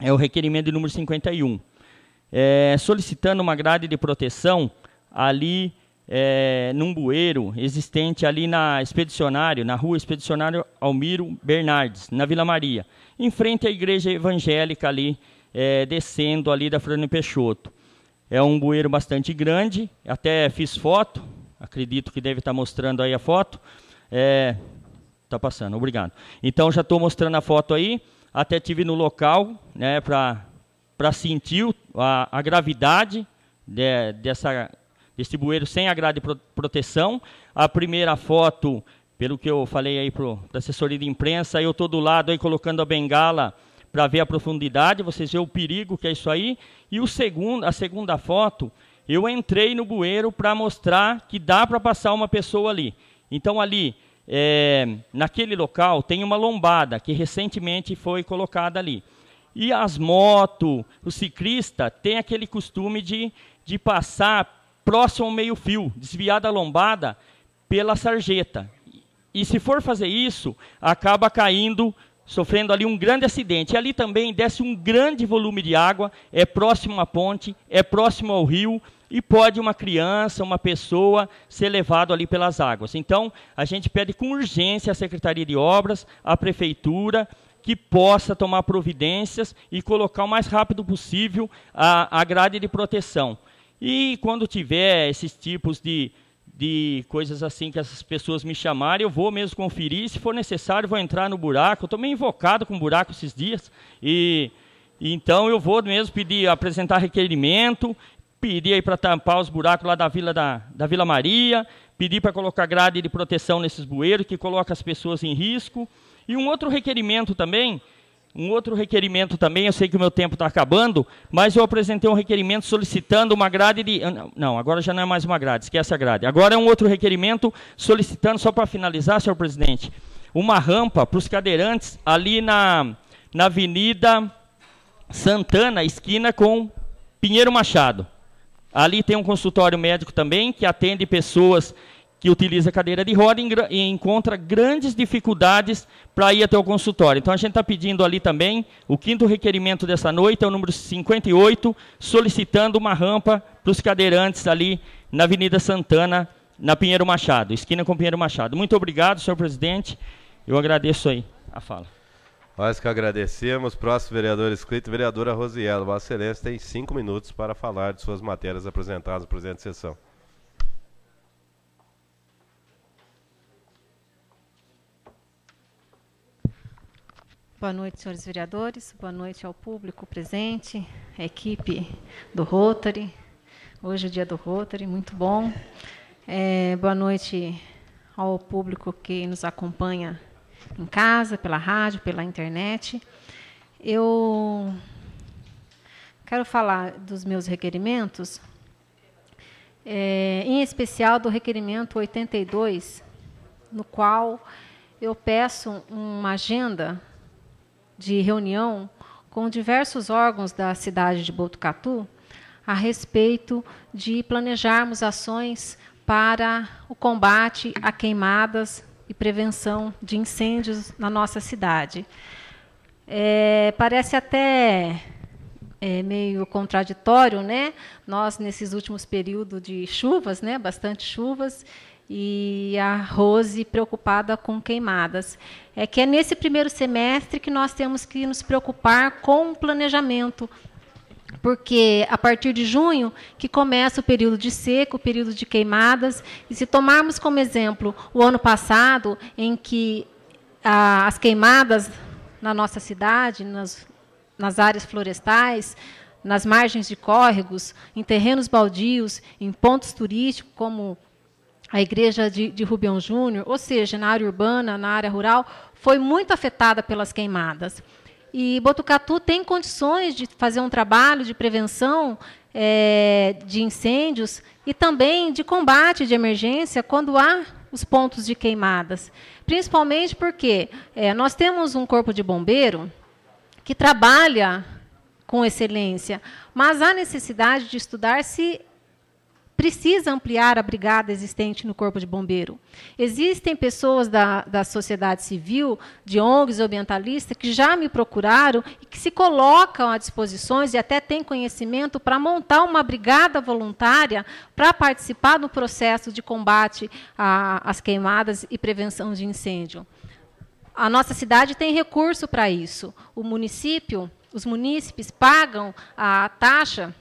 é o requerimento de número 51, é, solicitando uma grade de proteção ali é, num bueiro existente ali na Expedicionário, na rua Expedicionário Almiro Bernardes, na Vila Maria, em frente à igreja evangélica ali, é, descendo ali da Frane Peixoto. É um bueiro bastante grande, até fiz foto, acredito que deve estar tá mostrando aí a foto. É, tá passando, obrigado. Então já estou mostrando a foto aí, até tive no local, né, para sentir a, a gravidade de, dessa, desse bueiro sem a grade de proteção. A primeira foto, pelo que eu falei aí para a assessoria de imprensa, eu estou do lado aí colocando a bengala para ver a profundidade, vocês vê o perigo que é isso aí. E o segundo, a segunda foto, eu entrei no bueiro para mostrar que dá para passar uma pessoa ali. Então ali, é, naquele local, tem uma lombada que recentemente foi colocada ali. E as motos, o ciclista tem aquele costume de, de passar próximo ao meio-fio, desviar da lombada pela sarjeta. E se for fazer isso, acaba caindo sofrendo ali um grande acidente. E ali também desce um grande volume de água, é próximo à ponte, é próximo ao rio, e pode uma criança, uma pessoa ser levado ali pelas águas. Então, a gente pede com urgência à Secretaria de Obras, à prefeitura, que possa tomar providências e colocar o mais rápido possível a, a grade de proteção. E quando tiver esses tipos de de coisas assim que essas pessoas me chamarem, eu vou mesmo conferir, se for necessário vou entrar no buraco, estou meio invocado com buraco esses dias, e então eu vou mesmo pedir, apresentar requerimento, pedir aí para tampar os buracos lá da Vila, da, da Vila Maria, pedir para colocar grade de proteção nesses bueiros, que coloca as pessoas em risco, e um outro requerimento também, um outro requerimento também, eu sei que o meu tempo está acabando, mas eu apresentei um requerimento solicitando uma grade de. Ah, não, agora já não é mais uma grade, esquece a grade. Agora é um outro requerimento solicitando, só para finalizar, senhor presidente, uma rampa para os cadeirantes ali na, na Avenida Santana, esquina com Pinheiro Machado. Ali tem um consultório médico também que atende pessoas que utiliza cadeira de roda e encontra grandes dificuldades para ir até o consultório. Então a gente está pedindo ali também, o quinto requerimento dessa noite é o número 58, solicitando uma rampa para os cadeirantes ali na Avenida Santana, na Pinheiro Machado, esquina com Pinheiro Machado. Muito obrigado, senhor presidente. Eu agradeço aí a fala. Nós que agradecemos. Próximo vereador escrito, vereadora Rosiela. Vossa Excelência tem cinco minutos para falar de suas matérias apresentadas no presente sessão. Boa noite, senhores vereadores. Boa noite ao público presente, à equipe do Rotary. Hoje é o dia do Rotary, muito bom. É, boa noite ao público que nos acompanha em casa, pela rádio, pela internet. Eu quero falar dos meus requerimentos, é, em especial do requerimento 82, no qual eu peço uma agenda de reunião com diversos órgãos da cidade de Botucatu a respeito de planejarmos ações para o combate a queimadas e prevenção de incêndios na nossa cidade. É, parece até é, meio contraditório, né? Nós nesses últimos períodos de chuvas, né? Bastante chuvas e a Rose preocupada com queimadas. É que é nesse primeiro semestre que nós temos que nos preocupar com o planejamento, porque a partir de junho que começa o período de seco o período de queimadas, e se tomarmos como exemplo o ano passado, em que as queimadas na nossa cidade, nas, nas áreas florestais, nas margens de córregos, em terrenos baldios, em pontos turísticos como a igreja de, de Rubião Júnior, ou seja, na área urbana, na área rural, foi muito afetada pelas queimadas. E Botucatu tem condições de fazer um trabalho de prevenção é, de incêndios e também de combate de emergência quando há os pontos de queimadas. Principalmente porque é, nós temos um corpo de bombeiro que trabalha com excelência, mas há necessidade de estudar se precisa ampliar a brigada existente no Corpo de Bombeiro. Existem pessoas da, da sociedade civil, de ONGs ambientalistas, que já me procuraram e que se colocam à disposições e até têm conhecimento para montar uma brigada voluntária para participar do processo de combate às queimadas e prevenção de incêndio. A nossa cidade tem recurso para isso. O município, os munícipes pagam a taxa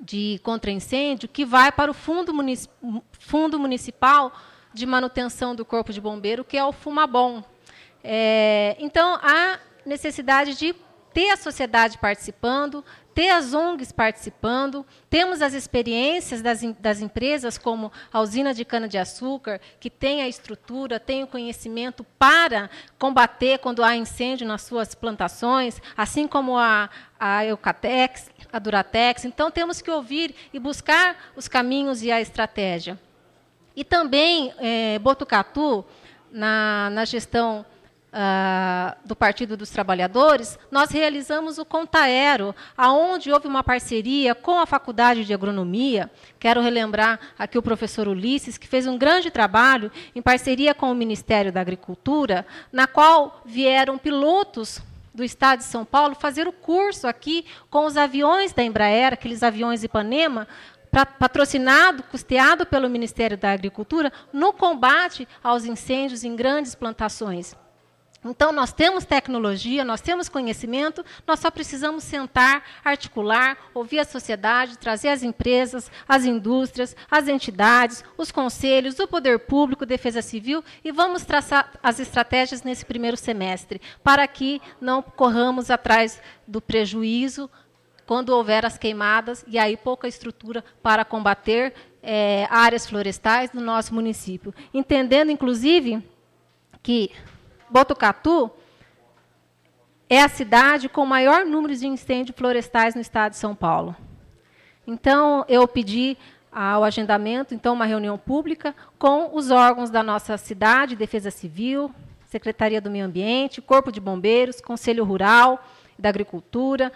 de contra-incêndio que vai para o fundo, Munici fundo Municipal de Manutenção do Corpo de Bombeiro, que é o FUMABOM. É, então, há necessidade de ter a sociedade participando, ter as ONGs participando, temos as experiências das, das empresas, como a usina de cana-de-açúcar, que tem a estrutura, tem o conhecimento para combater quando há incêndio nas suas plantações, assim como a, a Eucatex, a Duratex. Então, temos que ouvir e buscar os caminhos e a estratégia. E também, eh, Botucatu, na, na gestão Uh, do Partido dos Trabalhadores, nós realizamos o Contaero, aonde houve uma parceria com a Faculdade de Agronomia. Quero relembrar aqui o professor Ulisses, que fez um grande trabalho em parceria com o Ministério da Agricultura, na qual vieram pilotos do estado de São Paulo fazer o curso aqui com os aviões da Embraer, aqueles aviões Ipanema, patrocinado, custeado pelo Ministério da Agricultura, no combate aos incêndios em grandes plantações. Então, nós temos tecnologia, nós temos conhecimento, nós só precisamos sentar, articular, ouvir a sociedade, trazer as empresas, as indústrias, as entidades, os conselhos, o poder público, defesa civil, e vamos traçar as estratégias nesse primeiro semestre, para que não corramos atrás do prejuízo quando houver as queimadas e aí pouca estrutura para combater é, áreas florestais no nosso município. Entendendo, inclusive, que Botucatu é a cidade com o maior número de incêndios florestais no estado de São Paulo. Então, eu pedi ao agendamento, então, uma reunião pública com os órgãos da nossa cidade, Defesa Civil, Secretaria do Meio Ambiente, Corpo de Bombeiros, Conselho Rural da Agricultura,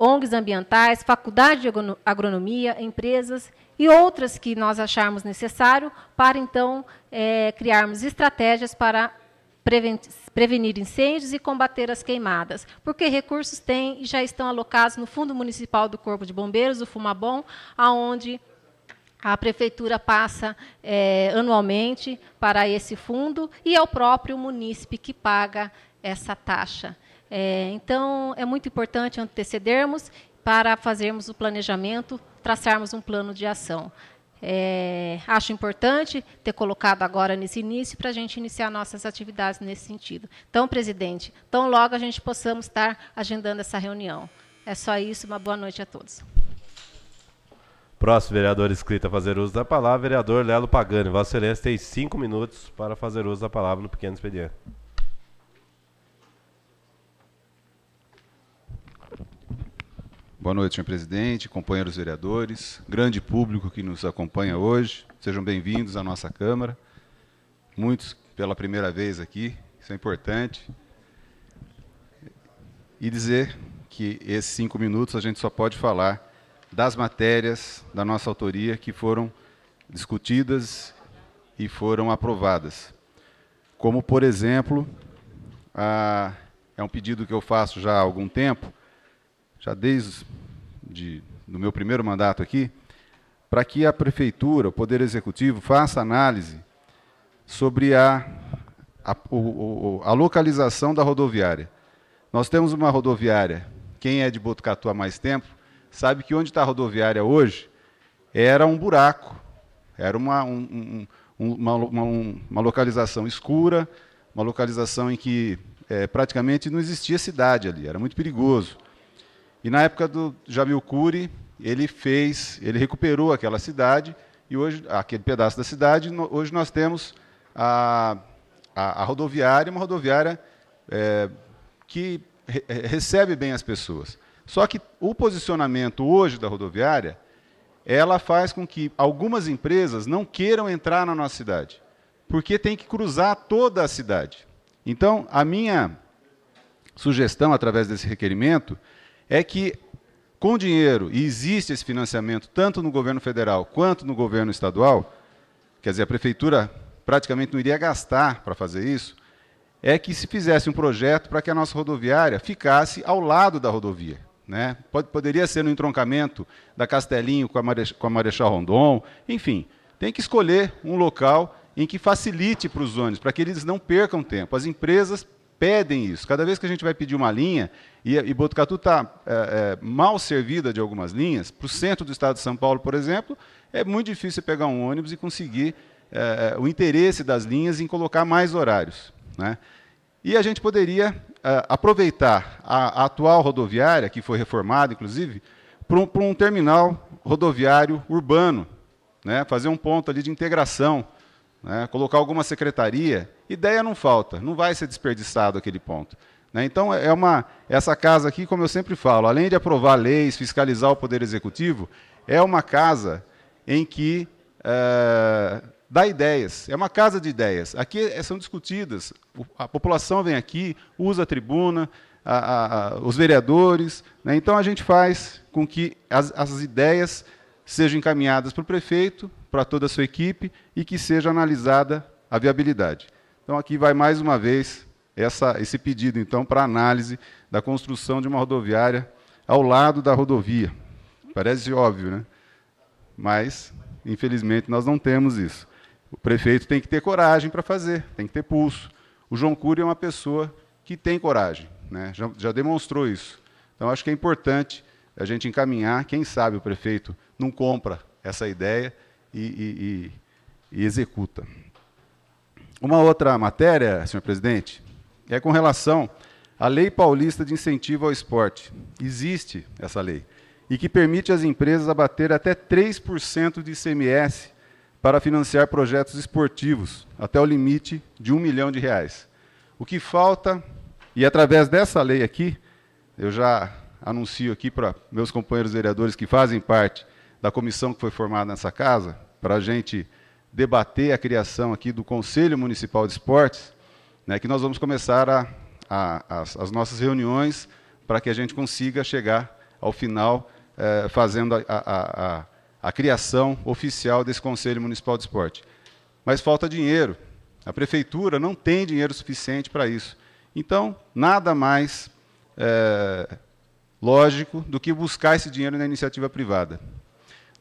ONGs ambientais, Faculdade de Agronomia, empresas e outras que nós acharmos necessário para, então, é, criarmos estratégias para prevenir incêndios e combater as queimadas, porque recursos têm e já estão alocados no Fundo Municipal do Corpo de Bombeiros, o Fumabom, aonde a prefeitura passa é, anualmente para esse fundo e é o próprio munícipe que paga essa taxa. É, então, é muito importante antecedermos para fazermos o planejamento, traçarmos um plano de ação. É, acho importante ter colocado agora nesse início para a gente iniciar nossas atividades nesse sentido. Então, presidente, tão logo a gente possamos estar agendando essa reunião. É só isso, uma boa noite a todos. Próximo vereador inscrito a fazer uso da palavra, vereador Lelo Pagani. Vossa Excelência tem cinco minutos para fazer uso da palavra no pequeno expediente. Boa noite, senhor presidente, companheiros vereadores, grande público que nos acompanha hoje. Sejam bem-vindos à nossa Câmara. Muitos pela primeira vez aqui, isso é importante. E dizer que esses cinco minutos a gente só pode falar das matérias da nossa autoria que foram discutidas e foram aprovadas. Como, por exemplo, a, é um pedido que eu faço já há algum tempo, já desde de, do meu primeiro mandato aqui, para que a prefeitura, o poder executivo, faça análise sobre a, a, o, a localização da rodoviária. Nós temos uma rodoviária, quem é de Botucatu há mais tempo, sabe que onde está a rodoviária hoje era um buraco, era uma, um, um, uma, uma, uma, localização escura, uma localização em que é, praticamente não existia cidade ali, era muito perigoso. E na época do Jamil Cury, ele fez, ele recuperou aquela cidade e hoje aquele pedaço da cidade. No, hoje nós temos a, a, a rodoviária, uma rodoviária é, que re, recebe bem as pessoas. Só que o posicionamento hoje da rodoviária, ela faz com que algumas empresas não queiram entrar na nossa cidade, porque tem que cruzar toda a cidade. Então, a minha sugestão através desse requerimento é que com dinheiro, e existe esse financiamento tanto no governo federal quanto no governo estadual, quer dizer, a prefeitura praticamente não iria gastar para fazer isso, é que se fizesse um projeto para que a nossa rodoviária ficasse ao lado da rodovia. Né? Pode, poderia ser no entroncamento da Castelinho com a, com a Marechal Rondon, enfim, tem que escolher um local em que facilite para os ônibus, para que eles não percam tempo. As empresas pedem isso. Cada vez que a gente vai pedir uma linha, e, e Botucatu está é, é, mal servida de algumas linhas. Para o centro do estado de São Paulo, por exemplo, é muito difícil pegar um ônibus e conseguir é, é o interesse das linhas em colocar mais horários. Né? E a gente poderia é, aproveitar a, a, atual rodoviária, que foi reformada, inclusive, para um, um, terminal rodoviário urbano, né? fazer um ponto ali de integração, né? colocar alguma secretaria. Ideia não falta, não vai ser desperdiçado aquele ponto. Né? Então, é, é uma, essa casa aqui, como eu sempre falo, além de aprovar leis, fiscalizar o Poder Executivo, é uma casa em que é, dá ideias, é uma casa de ideias. Aqui eh, são discutidas, a população vem aqui, usa a tribuna, a, a, os vereadores. Né? Então, a gente faz com que as, as ideias sejam encaminhadas para o prefeito, para toda a sua equipe e que seja analisada a viabilidade. Então, aqui vai mais uma vez essa, esse pedido, então, para análise da construção de uma rodoviária ao lado da rodovia. Parece óbvio, né? Mas, infelizmente, nós não temos isso. O prefeito tem que ter coragem para fazer, tem que ter pulso. O João Cury é uma pessoa que tem coragem, né? já, já demonstrou isso. Então, acho que é importante a gente encaminhar, quem sabe o prefeito não compra essa ideia e, e, e, e executa. Uma outra matéria, senhor presidente, é com relação à Lei Paulista de Incentivo ao Esporte. Existe essa lei e que permite às empresas abater até 3% de ICMS para financiar projetos esportivos, até o limite de um milhão de reais. O que falta, e através dessa lei aqui, eu já anuncio aqui para meus companheiros vereadores que fazem parte da comissão que foi formada nessa casa, para a gente debater a criação aqui do Conselho Municipal de Esportes, né, que nós vamos começar a, a, as, as, nossas reuniões para que a gente consiga chegar ao final eh, fazendo a, a criação oficial desse Conselho Municipal de Esporte. Mas falta dinheiro. A prefeitura não tem dinheiro suficiente para isso. Então, nada mais é, lógico do que buscar esse dinheiro na iniciativa privada.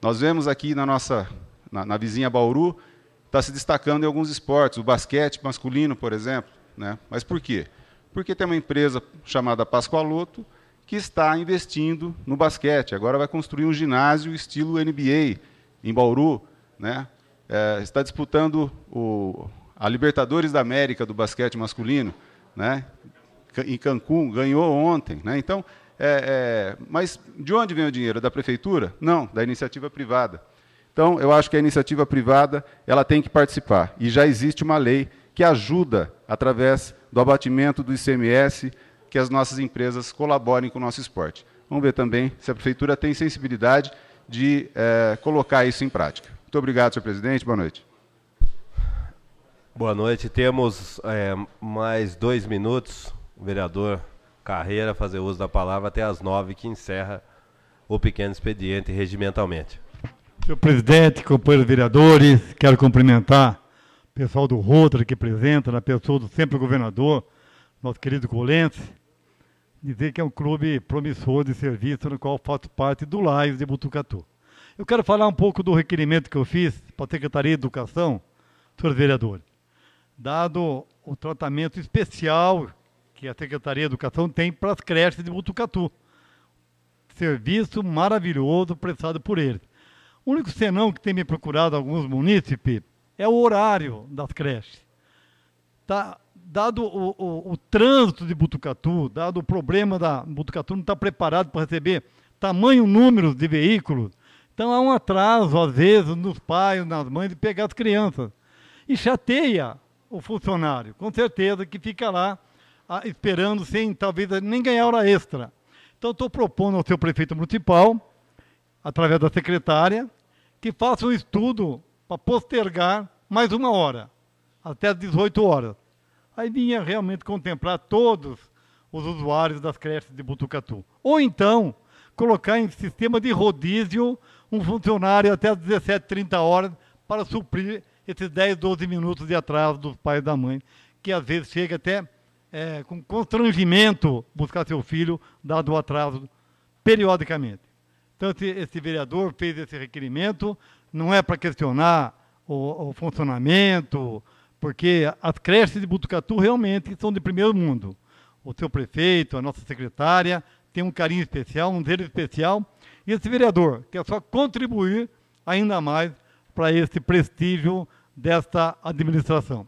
Nós vemos aqui na nossa na, na vizinha Bauru está se destacando em alguns esportes, o basquete masculino, por exemplo, né? Mas por quê? Porque tem uma empresa chamada Pascoaloto que está investindo no basquete. Agora vai construir um ginásio estilo NBA em Bauru. Né? É, está disputando o, a Libertadores da América do basquete masculino. Né? Em Cancún, ganhou ontem. Né? Então, é, é, mas de onde vem o dinheiro? Da prefeitura? Não, da iniciativa privada. Então, eu acho que a iniciativa privada ela tem que participar. E já existe uma lei que ajuda, através do abatimento do ICMS, que as nossas empresas colaborem com o nosso esporte. Vamos ver também se a Prefeitura tem sensibilidade de eh, colocar isso em prática. Muito obrigado, senhor presidente. Boa noite. Boa noite. Temos é, mais dois minutos. O vereador Carreira fazer uso da palavra até às nove, que encerra o pequeno expediente regimentalmente. Senhor presidente, companheiros vereadores, quero cumprimentar pessoal do Rotary que apresenta, na pessoa do sempre governador, nosso querido Colense, dizer que é um clube promissor de serviço no qual faço parte do Laios de Butucatu. Eu quero falar um pouco do requerimento que eu fiz para a Secretaria de Educação, senhores vereadores, dado o tratamento especial que a Secretaria de Educação tem para as creches de Butucatu. Serviço maravilhoso prestado por eles. O único senão que tem me procurado alguns munícipes é o horário da creche. Tá, dado o, o, o trânsito de Butucatu, dado o problema da Butucatu não está preparado para receber tamanho número de veículos, então há um atraso, às vezes, nos pais, nas mães, de pegar as crianças. E chateia o funcionário, com certeza, que fica lá a, ah, esperando sem talvez nem ganhar hora extra. Então estou propondo ao seu prefeito municipal, através da secretária, que faça um estudo para postergar mais uma hora, até às 18 horas. Aí vinha realmente contemplar todos os usuários das creches de Butucatu. Ou então, colocar em sistema de rodízio um funcionário até às 17, 30 horas para suprir esses 10, 12 minutos de atraso dos pais e da mãe, que às vezes chega até é, com constrangimento buscar seu filho, dado o atraso periodicamente. Então, esse, esse vereador fez esse requerimento, não é para questionar o, o, funcionamento, porque as creches de Butucatu realmente são de primeiro mundo. O seu prefeito, a nossa secretária, tem um carinho especial, um zelo especial, e esse vereador quer só contribuir ainda mais para esse prestígio desta administração.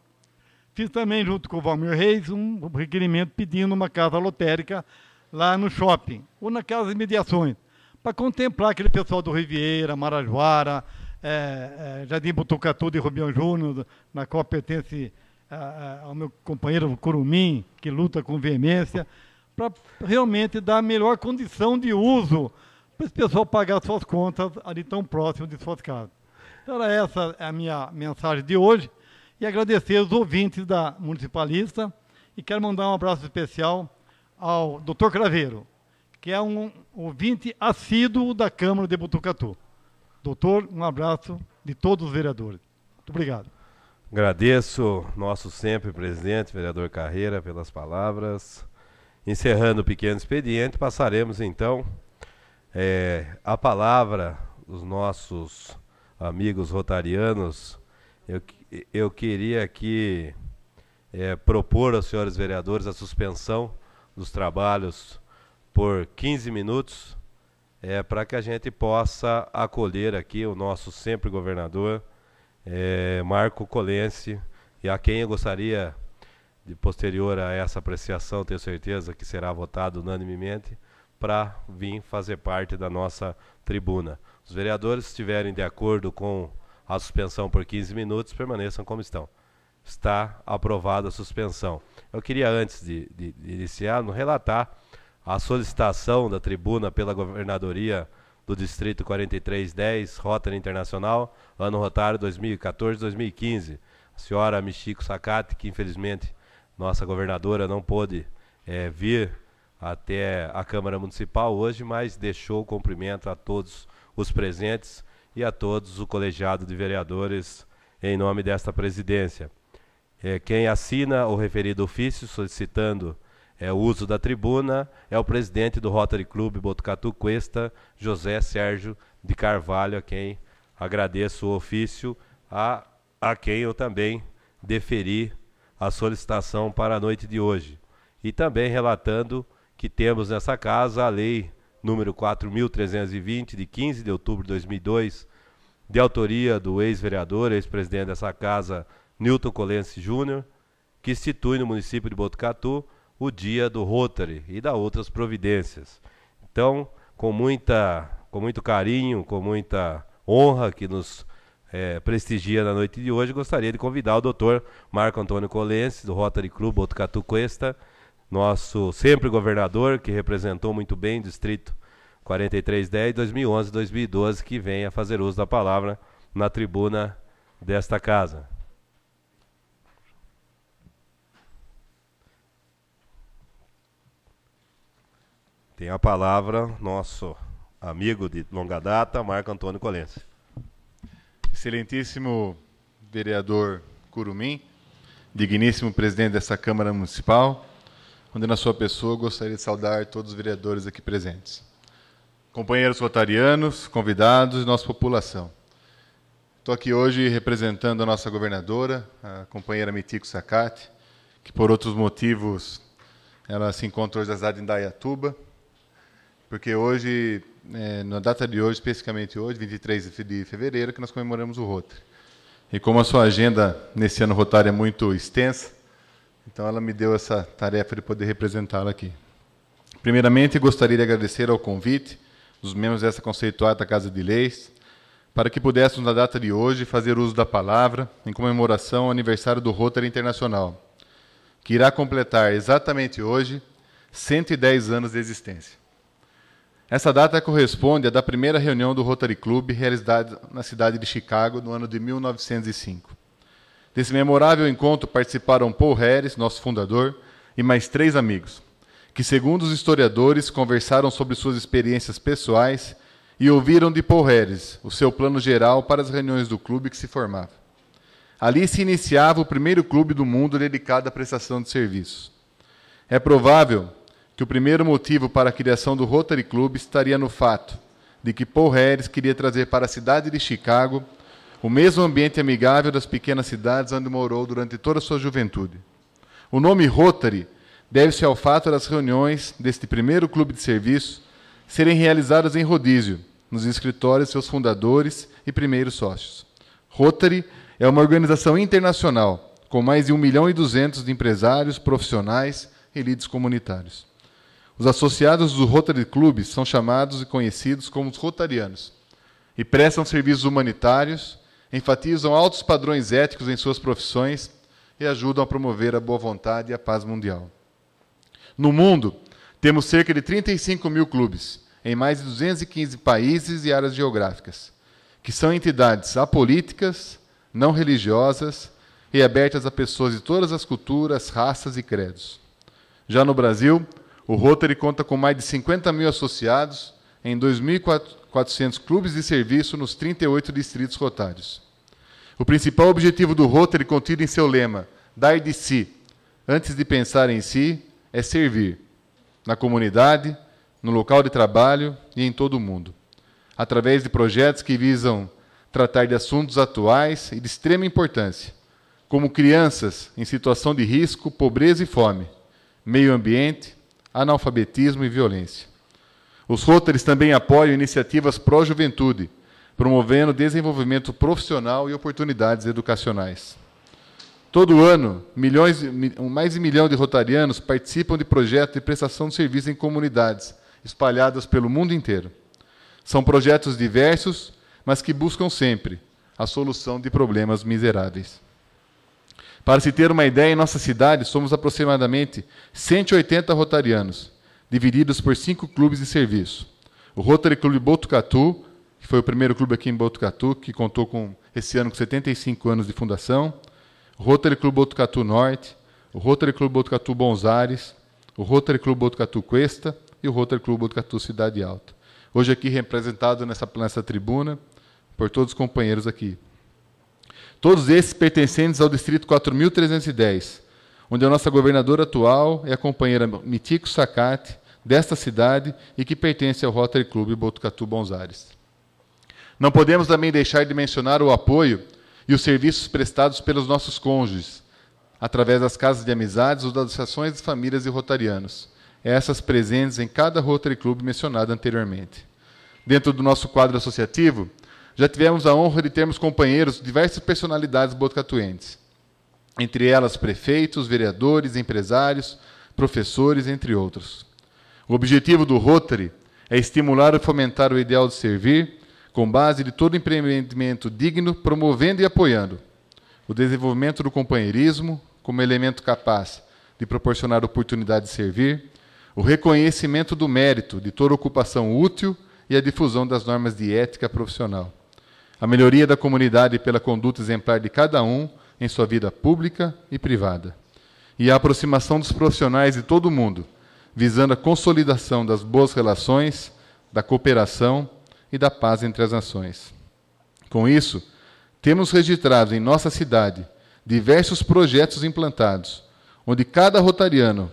Fiz também, junto com o Valmir Reis, um requerimento pedindo uma casa lotérica lá no shopping ou na casa de mediações, para contemplar aquele pessoal do Riviera, Marajoara, é, é, Jardim Botucatu de Rubião Júnior, na qual pertence a, a, ao meu companheiro Curumim, que luta com veemência, para realmente dar a melhor condição de uso para esse pessoal pagar suas contas ali tão próximo de suas casas. Então, era essa a minha mensagem de hoje e agradecer os ouvintes da Municipalista e quero mandar um abraço especial ao Dr. Craveiro, que é um ouvinte assíduo da Câmara de Botucatu. Doutor, um abraço de todos os vereadores. Muito obrigado. Agradeço nosso sempre presidente, vereador Carreira, pelas palavras. Encerrando o pequeno expediente, passaremos então é, a palavra dos nossos amigos rotarianos. Eu, eu queria aqui é, propor aos senhores vereadores a suspensão dos trabalhos por 15 minutos é, para que a gente possa acolher aqui o nosso sempre governador, é, Marco Colense, e a quem eu gostaria, de posterior a essa apreciação, tenho certeza que será votado unanimemente, para vir fazer parte da nossa tribuna. Os vereadores estiverem de acordo com a suspensão por 15 minutos, permaneçam como estão. Está aprovada a suspensão. Eu queria, antes de, de, de iniciar, relatar a solicitação da tribuna pela governadoria do Distrito 4310, Rota Internacional, ano rotário 2014-2015. A senhora Michiko Sakati, que infelizmente nossa governadora não pôde é, vir até a Câmara Municipal hoje, mas deixou o cumprimento a todos os presentes e a todos o colegiado de vereadores em nome desta presidência. É, quem assina o referido ofício solicitando é o uso da tribuna, é o presidente do Rotary Club Botucatu Cuesta, José Sérgio de Carvalho, a quem agradeço o ofício, a, a quem eu também deferi a solicitação para a noite de hoje. E também relatando que temos nessa casa a lei número 4.320, de 15 de outubro de 2002, de autoria do ex-vereador, ex-presidente dessa casa, Newton Colense Júnior, que institui no município de Botucatu o dia do Rotary e da outras providências. Então, com, muita, com muito carinho, com muita honra que nos é, prestigia na noite de hoje, gostaria de convidar o doutor Marco Antônio Colense, do Rotary Club Botucatu Cuesta, nosso sempre governador, que representou muito bem o distrito 4310, 2011 2012, que venha fazer uso da palavra na tribuna desta casa. Tem a palavra nosso amigo de longa data, Marco Antônio Colense. Excelentíssimo vereador Curumim, digníssimo presidente dessa Câmara Municipal, onde na sua pessoa gostaria de saudar todos os vereadores aqui presentes. Companheiros rotarianos, convidados e nossa população. Estou aqui hoje representando a nossa governadora, a companheira Mitico Sacate, que por outros motivos ela se encontra hoje na cidade de Indaiatuba, porque hoje, é, na data de hoje, especificamente hoje, 23 de fevereiro, que nós comemoramos o Rotary. E como a sua agenda nesse ano Rotary é muito extensa, então ela me deu essa tarefa de poder representá-la aqui. Primeiramente, gostaria de agradecer ao convite dos membros dessa conceituada Casa de Leis, para que pudéssemos, na data de hoje, fazer uso da palavra em comemoração ao aniversário do Rotary Internacional, que irá completar exatamente hoje 110 anos de existência. Essa data corresponde à da primeira reunião do Rotary Club realizada na cidade de Chicago no ano de 1905. Desse memorável encontro participaram Paul Harris, nosso fundador, e mais três amigos, que, segundo os historiadores, conversaram sobre suas experiências pessoais e ouviram de Paul Harris o seu plano geral para as reuniões do clube que se formava. Ali se iniciava o primeiro clube do mundo dedicado à prestação de serviços. É provável que o primeiro motivo para a criação do Rotary Club estaria no fato de que Paul Harris queria trazer para a cidade de Chicago o mesmo ambiente amigável das pequenas cidades onde morou durante toda a sua juventude. O nome Rotary deve-se ao fato das reuniões deste primeiro clube de serviço serem realizadas em rodízio, nos escritórios seus fundadores e primeiros sócios. Rotary é uma organização internacional com mais de 1 milhão e 200 de empresários, profissionais e líderes comunitários. Os associados do Rotary Club são chamados e conhecidos como os rotarianos e prestam serviços humanitários, enfatizam altos padrões éticos em suas profissões e ajudam a promover a boa vontade e a paz mundial. No mundo, temos cerca de 35 mil clubes, em mais de 215 países e áreas geográficas, que são entidades apolíticas, não religiosas e abertas a pessoas de todas as culturas, raças e credos. Já no Brasil, o Rotary conta com mais de 50 mil associados em 2.400 clubes de serviço nos 38 distritos rotários. O principal objetivo do Rotary contido em seu lema, dar de si, antes de pensar em si, é servir, na comunidade, no local de trabalho e em todo o mundo, através de projetos que visam tratar de assuntos atuais e de extrema importância, como crianças em situação de risco, pobreza e fome, meio ambiente, analfabetismo e violência. Os Rotary também apoiam iniciativas pró-juventude, promovendo desenvolvimento profissional e oportunidades educacionais. Todo ano, milhões, mais de um milhão de rotarianos participam de projetos de prestação de serviço em comunidades espalhadas pelo mundo inteiro. São projetos diversos, mas que buscam sempre a solução de problemas miseráveis. Para se ter uma ideia, em nossa cidade somos aproximadamente 180 rotarianos, divididos por cinco clubes de serviço. O Rotary Clube Botucatu, que foi o primeiro clube aqui em Botucatu, que contou com esse ano com 75 anos de fundação. O Rotary Clube Botucatu Norte, o Rotary Clube Botucatu Bons Ares, o Rotary Clube Botucatu Cuesta e o Rotary Clube Botucatu Cidade Alta. Hoje aqui representado nessa, nessa tribuna por todos os companheiros aqui. Todos esses pertencentes ao Distrito 4.310, onde a nossa governadora atual é a companheira Mitico Sacate, desta cidade e que pertence ao Rotary Club Botucatu Bonzares. Não podemos também deixar de mencionar o apoio e os serviços prestados pelos nossos cônjuges, através das casas de amizades ou das associações de famílias e rotarianos, essas presentes em cada Rotary Club mencionado anteriormente. Dentro do nosso quadro associativo, já tivemos a honra de termos companheiros de diversas personalidades botucatuenses, entre elas prefeitos, vereadores, empresários, professores, entre outros. O objetivo do Rotary é estimular e fomentar o ideal de servir, com base de todo empreendimento digno, promovendo e apoiando o desenvolvimento do companheirismo como elemento capaz de proporcionar oportunidade de servir, o reconhecimento do mérito de toda ocupação útil e a difusão das normas de ética profissional a melhoria da comunidade pela conduta exemplar de cada um em sua vida pública e privada, e a aproximação dos profissionais de todo o mundo, visando a consolidação das boas relações, da cooperação e da paz entre as nações. Com isso, temos registrado em nossa cidade diversos projetos implantados, onde cada rotariano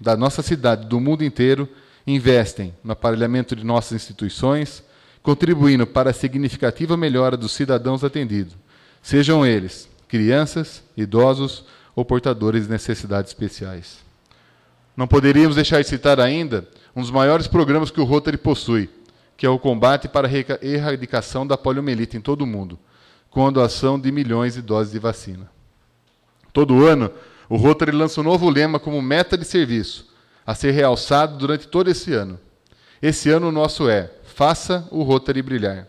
da nossa cidade, do mundo inteiro, investem no aparelhamento de nossas instituições, contribuindo para a significativa melhora dos cidadãos atendidos, sejam eles crianças, idosos ou portadores de necessidades especiais. Não poderíamos deixar de citar ainda um dos maiores programas que o Rotary possui, que é o combate para a erradicação da poliomielite em todo o mundo, com a doação de milhões de doses de vacina. Todo ano, o Rotary lança um novo lema como meta de serviço, a ser realçado durante todo esse ano. Esse ano o nosso é Faça o Rotary brilhar.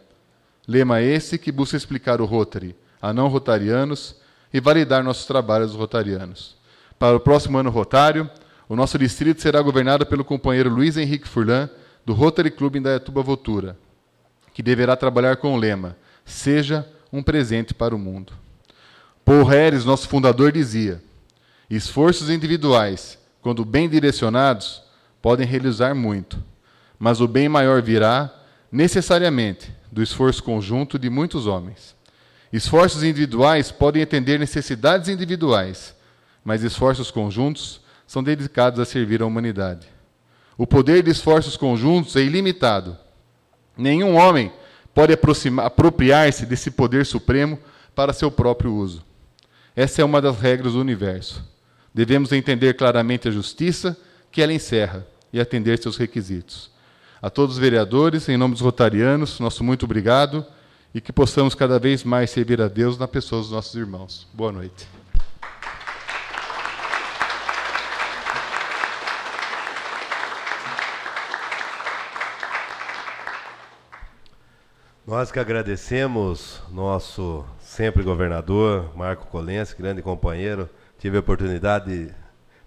Lema esse que busca explicar o Rotary a não rotarianos e validar nossos trabalhos rotarianos. Para o próximo ano rotário, o nosso distrito será governado pelo companheiro Luiz Henrique Furlan, do Rotary Club Etuba Votura, que deverá trabalhar com o lema Seja um presente para o mundo. Paul Harris, nosso fundador, dizia: Esforços individuais, quando bem direcionados, podem realizar muito, mas o bem maior virá necessariamente do esforço conjunto de muitos homens. Esforços individuais podem atender necessidades individuais, mas esforços conjuntos são dedicados a servir à humanidade. O poder de esforços conjuntos é ilimitado. Nenhum homem pode apropriar-se desse poder supremo para seu próprio uso. Essa é uma das regras do universo. Devemos entender claramente a justiça que ela encerra e atender seus requisitos. A todos os vereadores, em nome dos rotarianos, nosso muito obrigado e que possamos cada vez mais servir a Deus na pessoa dos nossos irmãos. Boa noite. Nós que agradecemos nosso sempre governador, Marco Colense, grande companheiro. Tive a oportunidade de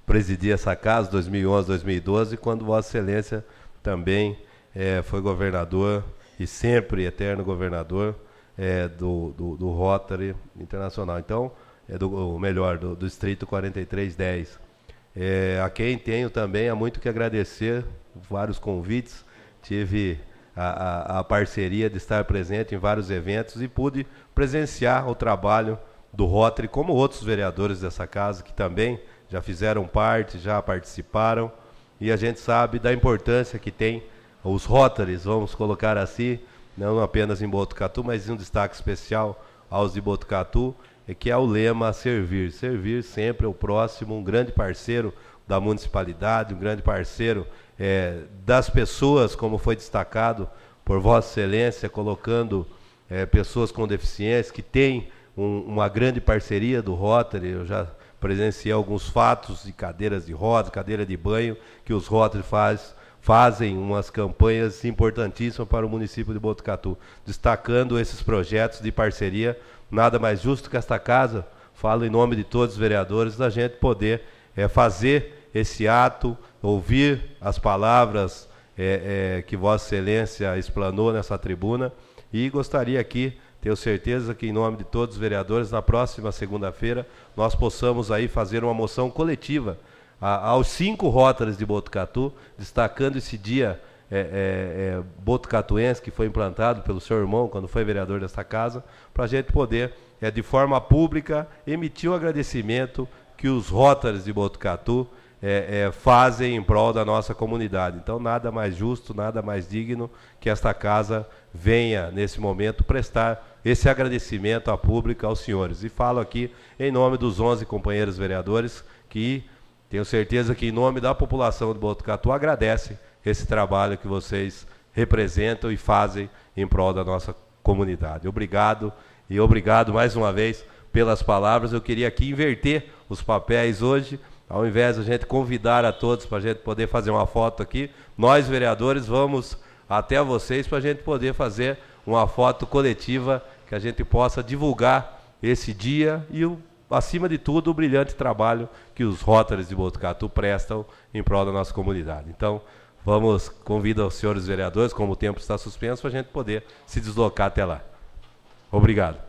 presidir essa casa 2011, 2012, quando Vossa Excelência também é, foi governador e sempre eterno governador é, do, do, do, Rotary Internacional. Então, é do, melhor, do, do Distrito 4310. É, a quem tenho também há é muito que agradecer, vários convites, tive a, a, a, parceria de estar presente em vários eventos e pude presenciar o trabalho do Rotary, como outros vereadores dessa casa que também já fizeram parte, já participaram, e a gente sabe da importância que tem os Rotaries, vamos colocar assim, não apenas em Botucatu, mas em um destaque especial aos de Botucatu, é que é o lema servir. Servir sempre o próximo, um grande parceiro da municipalidade, um grande parceiro é, das pessoas, como foi destacado por Vossa Excelência, colocando é, pessoas com deficiência, que tem um, uma grande parceria do Rotary. Eu já presenciei alguns fatos de cadeiras de rodas, cadeira de banho, que os Rotary faz fazem umas campanhas importantíssimas para o município de Botucatu, destacando esses projetos de parceria. Nada mais justo que esta casa, falo em nome de todos os vereadores, da gente poder é, fazer esse ato, ouvir as palavras é, é, que Vossa Excelência explanou nessa tribuna. E gostaria aqui, tenho certeza que em nome de todos os vereadores, na próxima segunda-feira, nós possamos aí fazer uma moção coletiva a, aos cinco rótulos de Botucatu, destacando esse dia é, é, é, botucatuense que foi implantado pelo seu irmão quando foi vereador desta casa, para a gente poder, é, de forma pública, emitir o agradecimento que os rótulos de Botucatu é, é, fazem em prol da nossa comunidade. Então, nada mais justo, nada mais digno que esta casa venha, nesse momento, prestar esse agradecimento à pública, aos senhores. E falo aqui em nome dos 11 companheiros vereadores que tenho certeza que, em nome da população de Botucatu, agradece esse trabalho que vocês representam e fazem em prol da nossa comunidade. Obrigado e obrigado mais uma vez pelas palavras. Eu queria aqui inverter os papéis hoje. Ao invés de a gente convidar a todos para a gente poder fazer uma foto aqui, nós, vereadores, vamos até vocês para a gente poder fazer uma foto coletiva que a gente possa divulgar esse dia e o acima de tudo, o brilhante trabalho que os rótulos de Botucatu prestam em prol da nossa comunidade. Então, vamos, convido os senhores vereadores, como o tempo está suspenso, para a gente poder se deslocar até lá. Obrigado.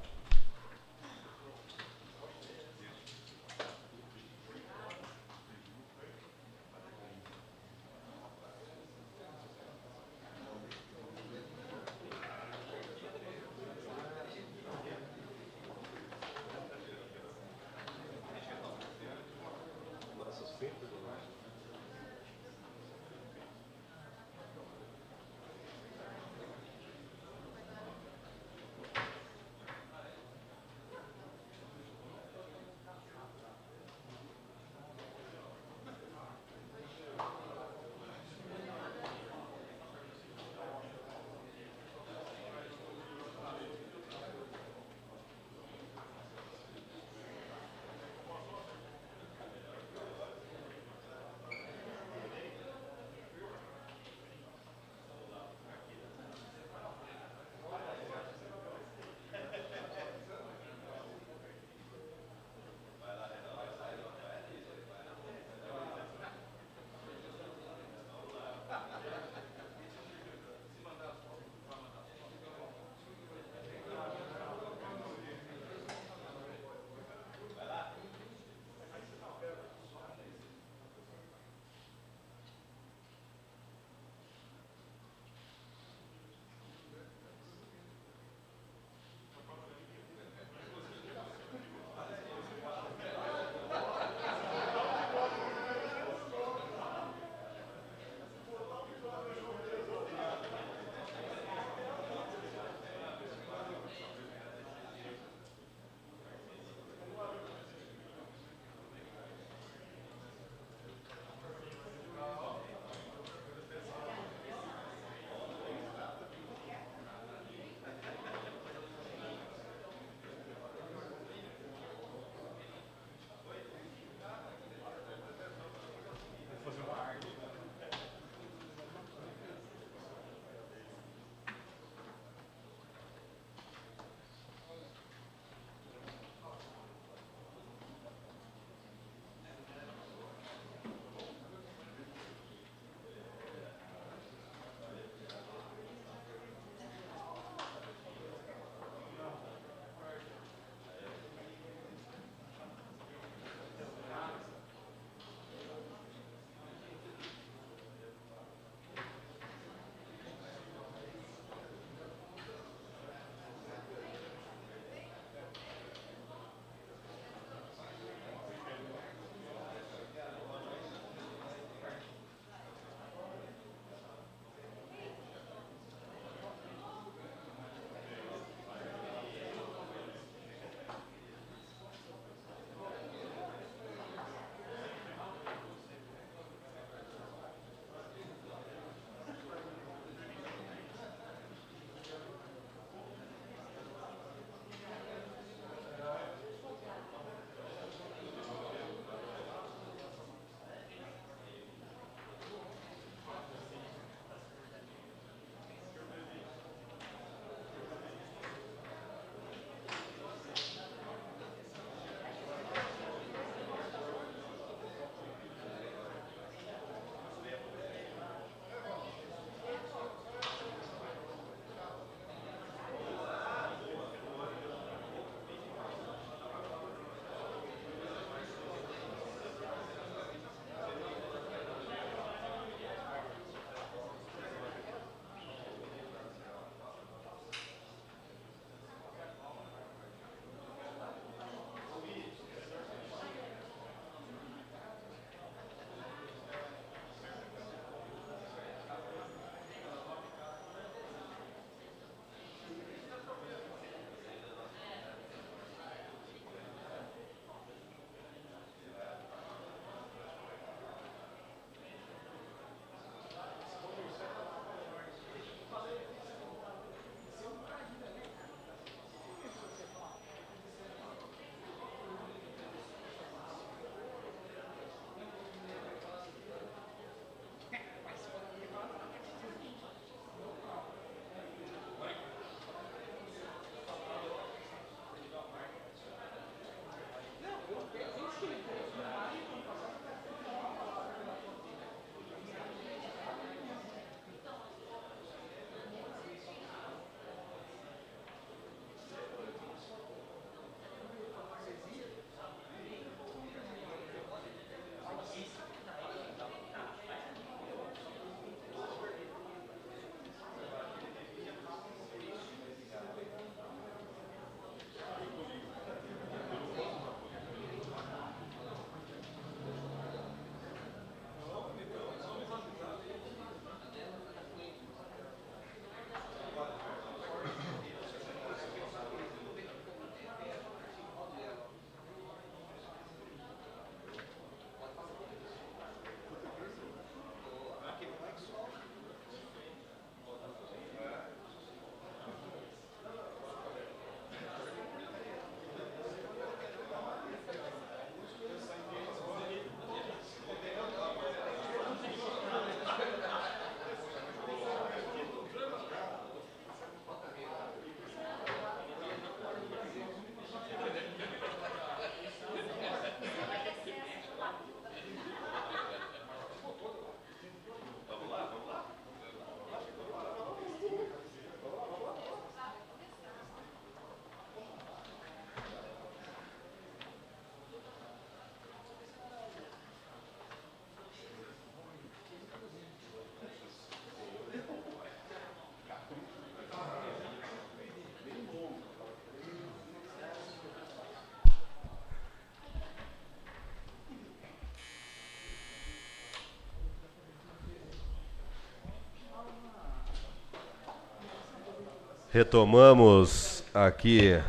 Retomamos aqui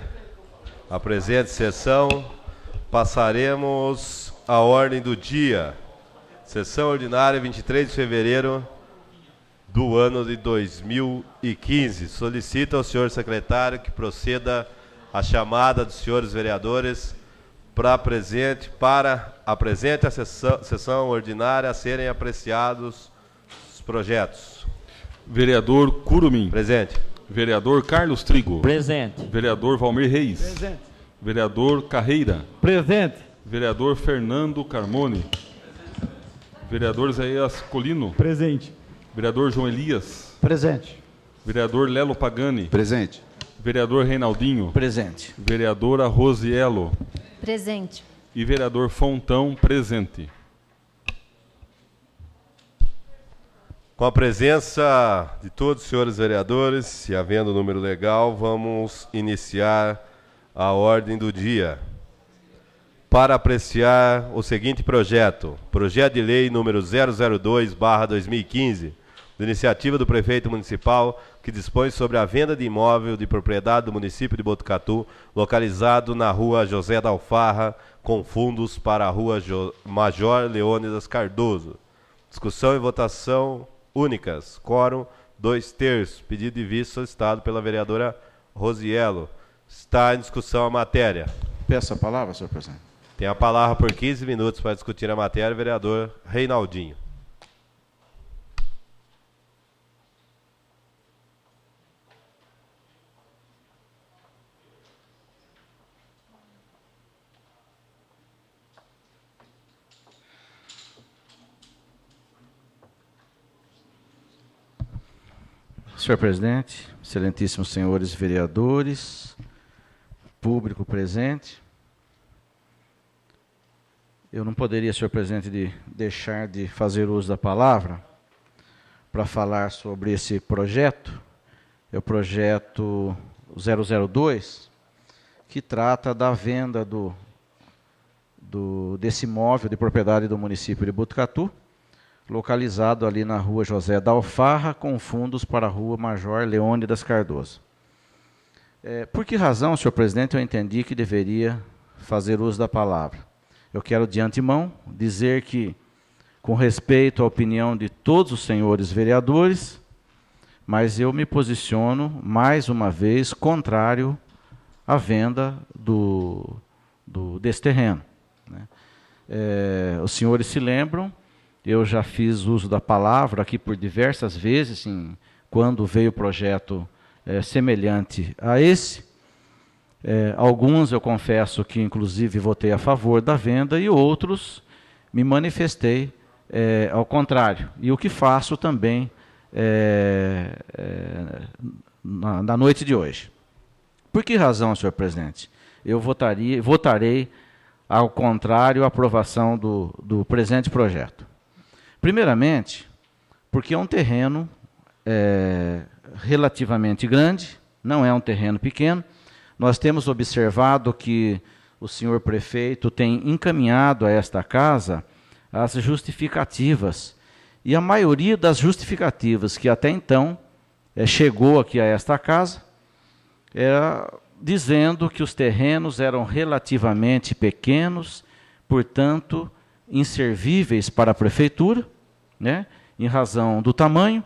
a presente sessão. Passaremos a ordem do dia. Sessão ordinária 23 de fevereiro do ano de 2015. Solicita ao senhor secretário que proceda a chamada dos senhores vereadores para presente para a presente a sessão, sessão ordinária a serem apreciados os projetos. Vereador Curumim. Presente. Vereador Carlos Trigo. Presente. Vereador Valmir Reis. Presente. Vereador Carreira. Presente. Vereador Fernando Carmone. Presente. Vereador Zéias Colino. Presente. Vereador João Elias. Presente. Vereador Lelo Pagani. Presente. Vereador Reinaldinho. Presente. Vereadora Rosielo. Presente. E vereador Fontão, presente. Com a presença de todos os senhores vereadores e havendo número legal, vamos iniciar a ordem do dia para apreciar o seguinte projeto: Projeto de Lei número 002/2015, de iniciativa do prefeito municipal, que dispõe sobre a venda de imóvel de propriedade do município de Botucatu, localizado na Rua José da Alfarra, com fundos para a Rua Major Leônidas Cardoso. Discussão e votação únicas. Quórum, dois terços. Pedido de visto solicitado pela vereadora Rosiello. Está em discussão a matéria. Peço a palavra, senhor presidente. Tem a palavra por 15 minutos para discutir a matéria, vereador Reinaldinho. Senhor presidente, excelentíssimos senhores vereadores, público presente, eu não poderia, senhor presidente, de deixar de fazer uso da palavra para falar sobre esse projeto, é o projeto 002, que trata da venda do, do, desse imóvel de propriedade do município de Botucatu, localizado ali na rua José da Alfarra, com fundos para a rua Major Leônidas Cardoso. É, por que razão, senhor presidente, eu entendi que deveria fazer uso da palavra? Eu quero, de antemão, dizer que, com respeito à opinião de todos os senhores vereadores, mas eu me posiciono, mais uma vez, contrário à venda do, do desse terreno. Né? É, os senhores se lembram eu já fiz uso da palavra aqui por diversas vezes, sim, quando veio projeto é, semelhante a esse. É, alguns eu confesso que, inclusive, votei a favor da venda e outros me manifestei é, ao contrário. E o que faço também na, na noite de hoje. Por que razão, senhor presidente? Eu votaria, votarei ao contrário à aprovação do, do presente projeto. Primeiramente, porque é um terreno é, relativamente grande, não é um terreno pequeno. Nós temos observado que o senhor prefeito tem encaminhado a esta casa as justificativas. E a maioria das justificativas que até então é, chegou aqui a esta casa era é, dizendo que os terrenos eram relativamente pequenos, portanto, inservíveis para a prefeitura, né, em razão do tamanho,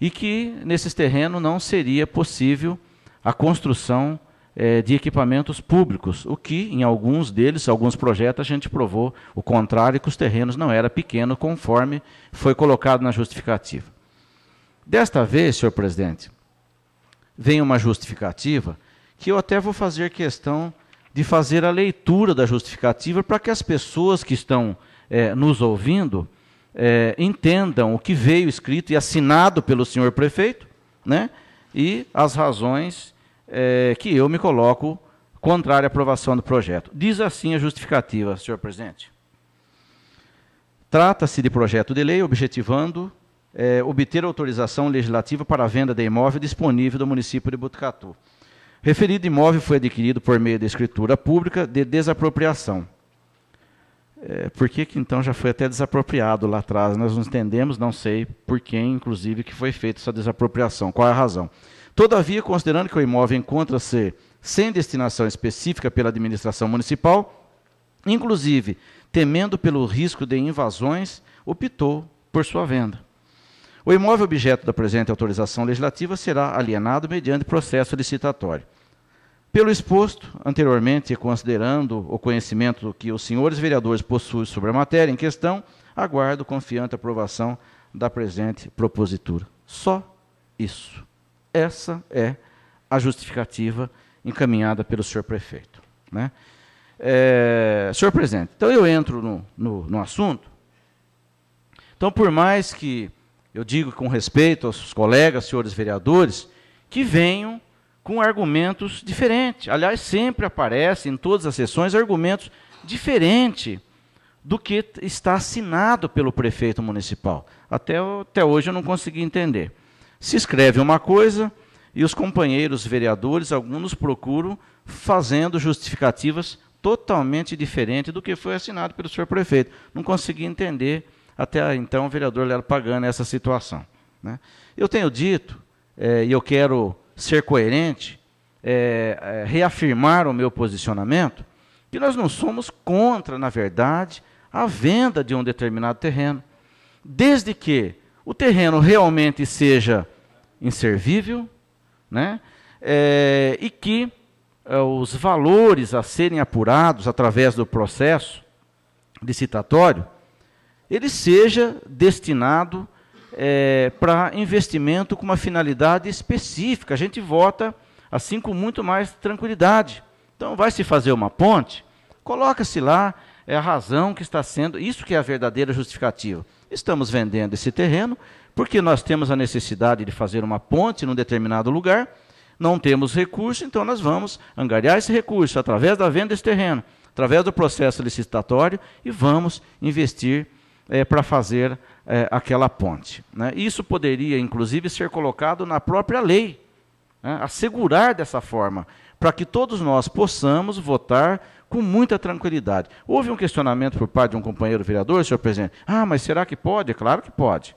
e que nesses terrenos não seria possível a construção eh, de equipamentos públicos, o que em alguns deles, alguns projetos, a gente provou o contrário, que os terrenos não eram pequenos, conforme foi colocado na justificativa. Desta vez, senhor presidente, vem uma justificativa que eu até vou fazer questão de fazer a leitura da justificativa para que as pessoas que estão é, nos ouvindo é, entendam o que veio escrito e assinado pelo senhor prefeito, né? E as razões é, que eu me coloco contrária à aprovação do projeto. Diz assim a justificativa, senhor presidente. Trata-se de projeto de lei objetivando é, obter autorização legislativa para a venda de imóvel disponível do município de Botucatu. Referido imóvel foi adquirido por meio da escritura pública de desapropriação. É, por que, que então já foi até desapropriado lá atrás? Nós não entendemos, não sei por quem, inclusive, que foi feita essa desapropriação. Qual é a razão? Todavia, considerando que o imóvel encontra-se sem destinação específica pela administração municipal, inclusive temendo pelo risco de invasões, optou por sua venda. O imóvel objeto da presente autorização legislativa será alienado mediante processo licitatório. Pelo exposto anteriormente e considerando o conhecimento que os senhores vereadores possuem sobre a matéria em questão, aguardo confiante a aprovação da presente propositura. Só isso. Essa é a justificativa encaminhada pelo senhor prefeito. Né? É, senhor presidente, então eu entro no, no, no assunto. Então, por mais que eu digo com respeito aos colegas, senhores vereadores, que venham com argumentos diferentes. Aliás, sempre aparece em todas as sessões argumentos diferentes do que está assinado pelo prefeito municipal. Até, até hoje eu não consegui entender. Se escreve uma coisa e os companheiros vereadores, alguns procuram fazendo justificativas totalmente diferentes do que foi assinado pelo senhor prefeito. Não consegui entender até então o vereador Lelo Pagano essa situação. Né? Eu tenho dito, eh, e é, eu quero ser coerente, é, é, reafirmar o meu posicionamento, que nós não somos contra, na verdade, a venda de um determinado terreno, desde que o terreno realmente seja inservível, né? É, e que é, os valores a serem apurados através do processo licitatório, ele seja destinado é, para investimento com uma finalidade específica. A gente vota assim com muito mais tranquilidade. Então, vai se fazer uma ponte, coloca-se lá é a razão que está sendo, isso que é a verdadeira justificativa. Estamos vendendo esse terreno porque nós temos a necessidade de fazer uma ponte num determinado lugar, não temos recurso, então nós vamos angariar esse recurso através da venda desse terreno, através do processo licitatório e vamos investir é, para fazer é, aquela ponte. Né? Isso poderia, inclusive, ser colocado na própria lei, né? assegurar dessa forma, para que todos nós possamos votar com muita tranquilidade. Houve um questionamento por parte de um companheiro vereador, senhor presidente. Ah, mas será que pode? Claro que pode.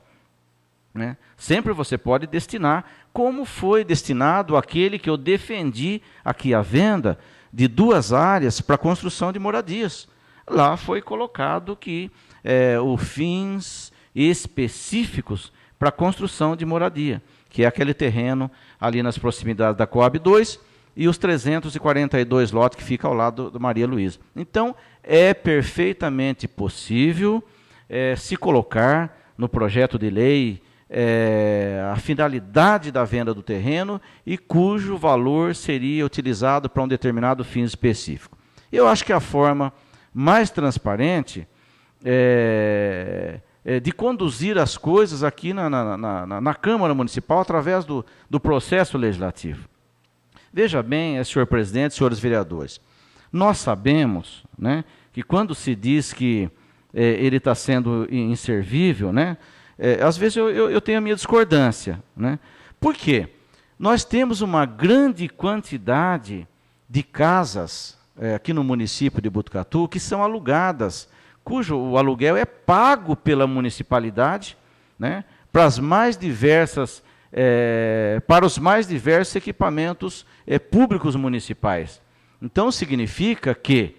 Né? Sempre você pode destinar, como foi destinado aquele que eu defendi aqui a venda de duas áreas para construção de moradias. Lá foi colocado que é, o FINS, específicos para construção de moradia, que é aquele terreno ali nas proximidades da Coab 2 e os 342 lotes que fica ao lado do Maria Luísa. Então, é perfeitamente possível é, se colocar no projeto de lei é, a finalidade da venda do terreno e cujo valor seria utilizado para um determinado fim específico. Eu acho que a forma mais transparente é, é, de conduzir as coisas aqui na, na, na, na Câmara Municipal através do, do processo legislativo. Veja bem, é, senhor presidente, senhores vereadores, nós sabemos né, que quando se diz que é, ele está sendo inservível, né, é, às vezes eu, eu, eu, tenho a minha discordância. Né? Por quê? Nós temos uma grande quantidade de casas é, aqui no município de Botucatu que são alugadas cujo o aluguel é pago pela municipalidade né, para as mais diversas é, para os mais diversos equipamentos é, públicos municipais. Então significa que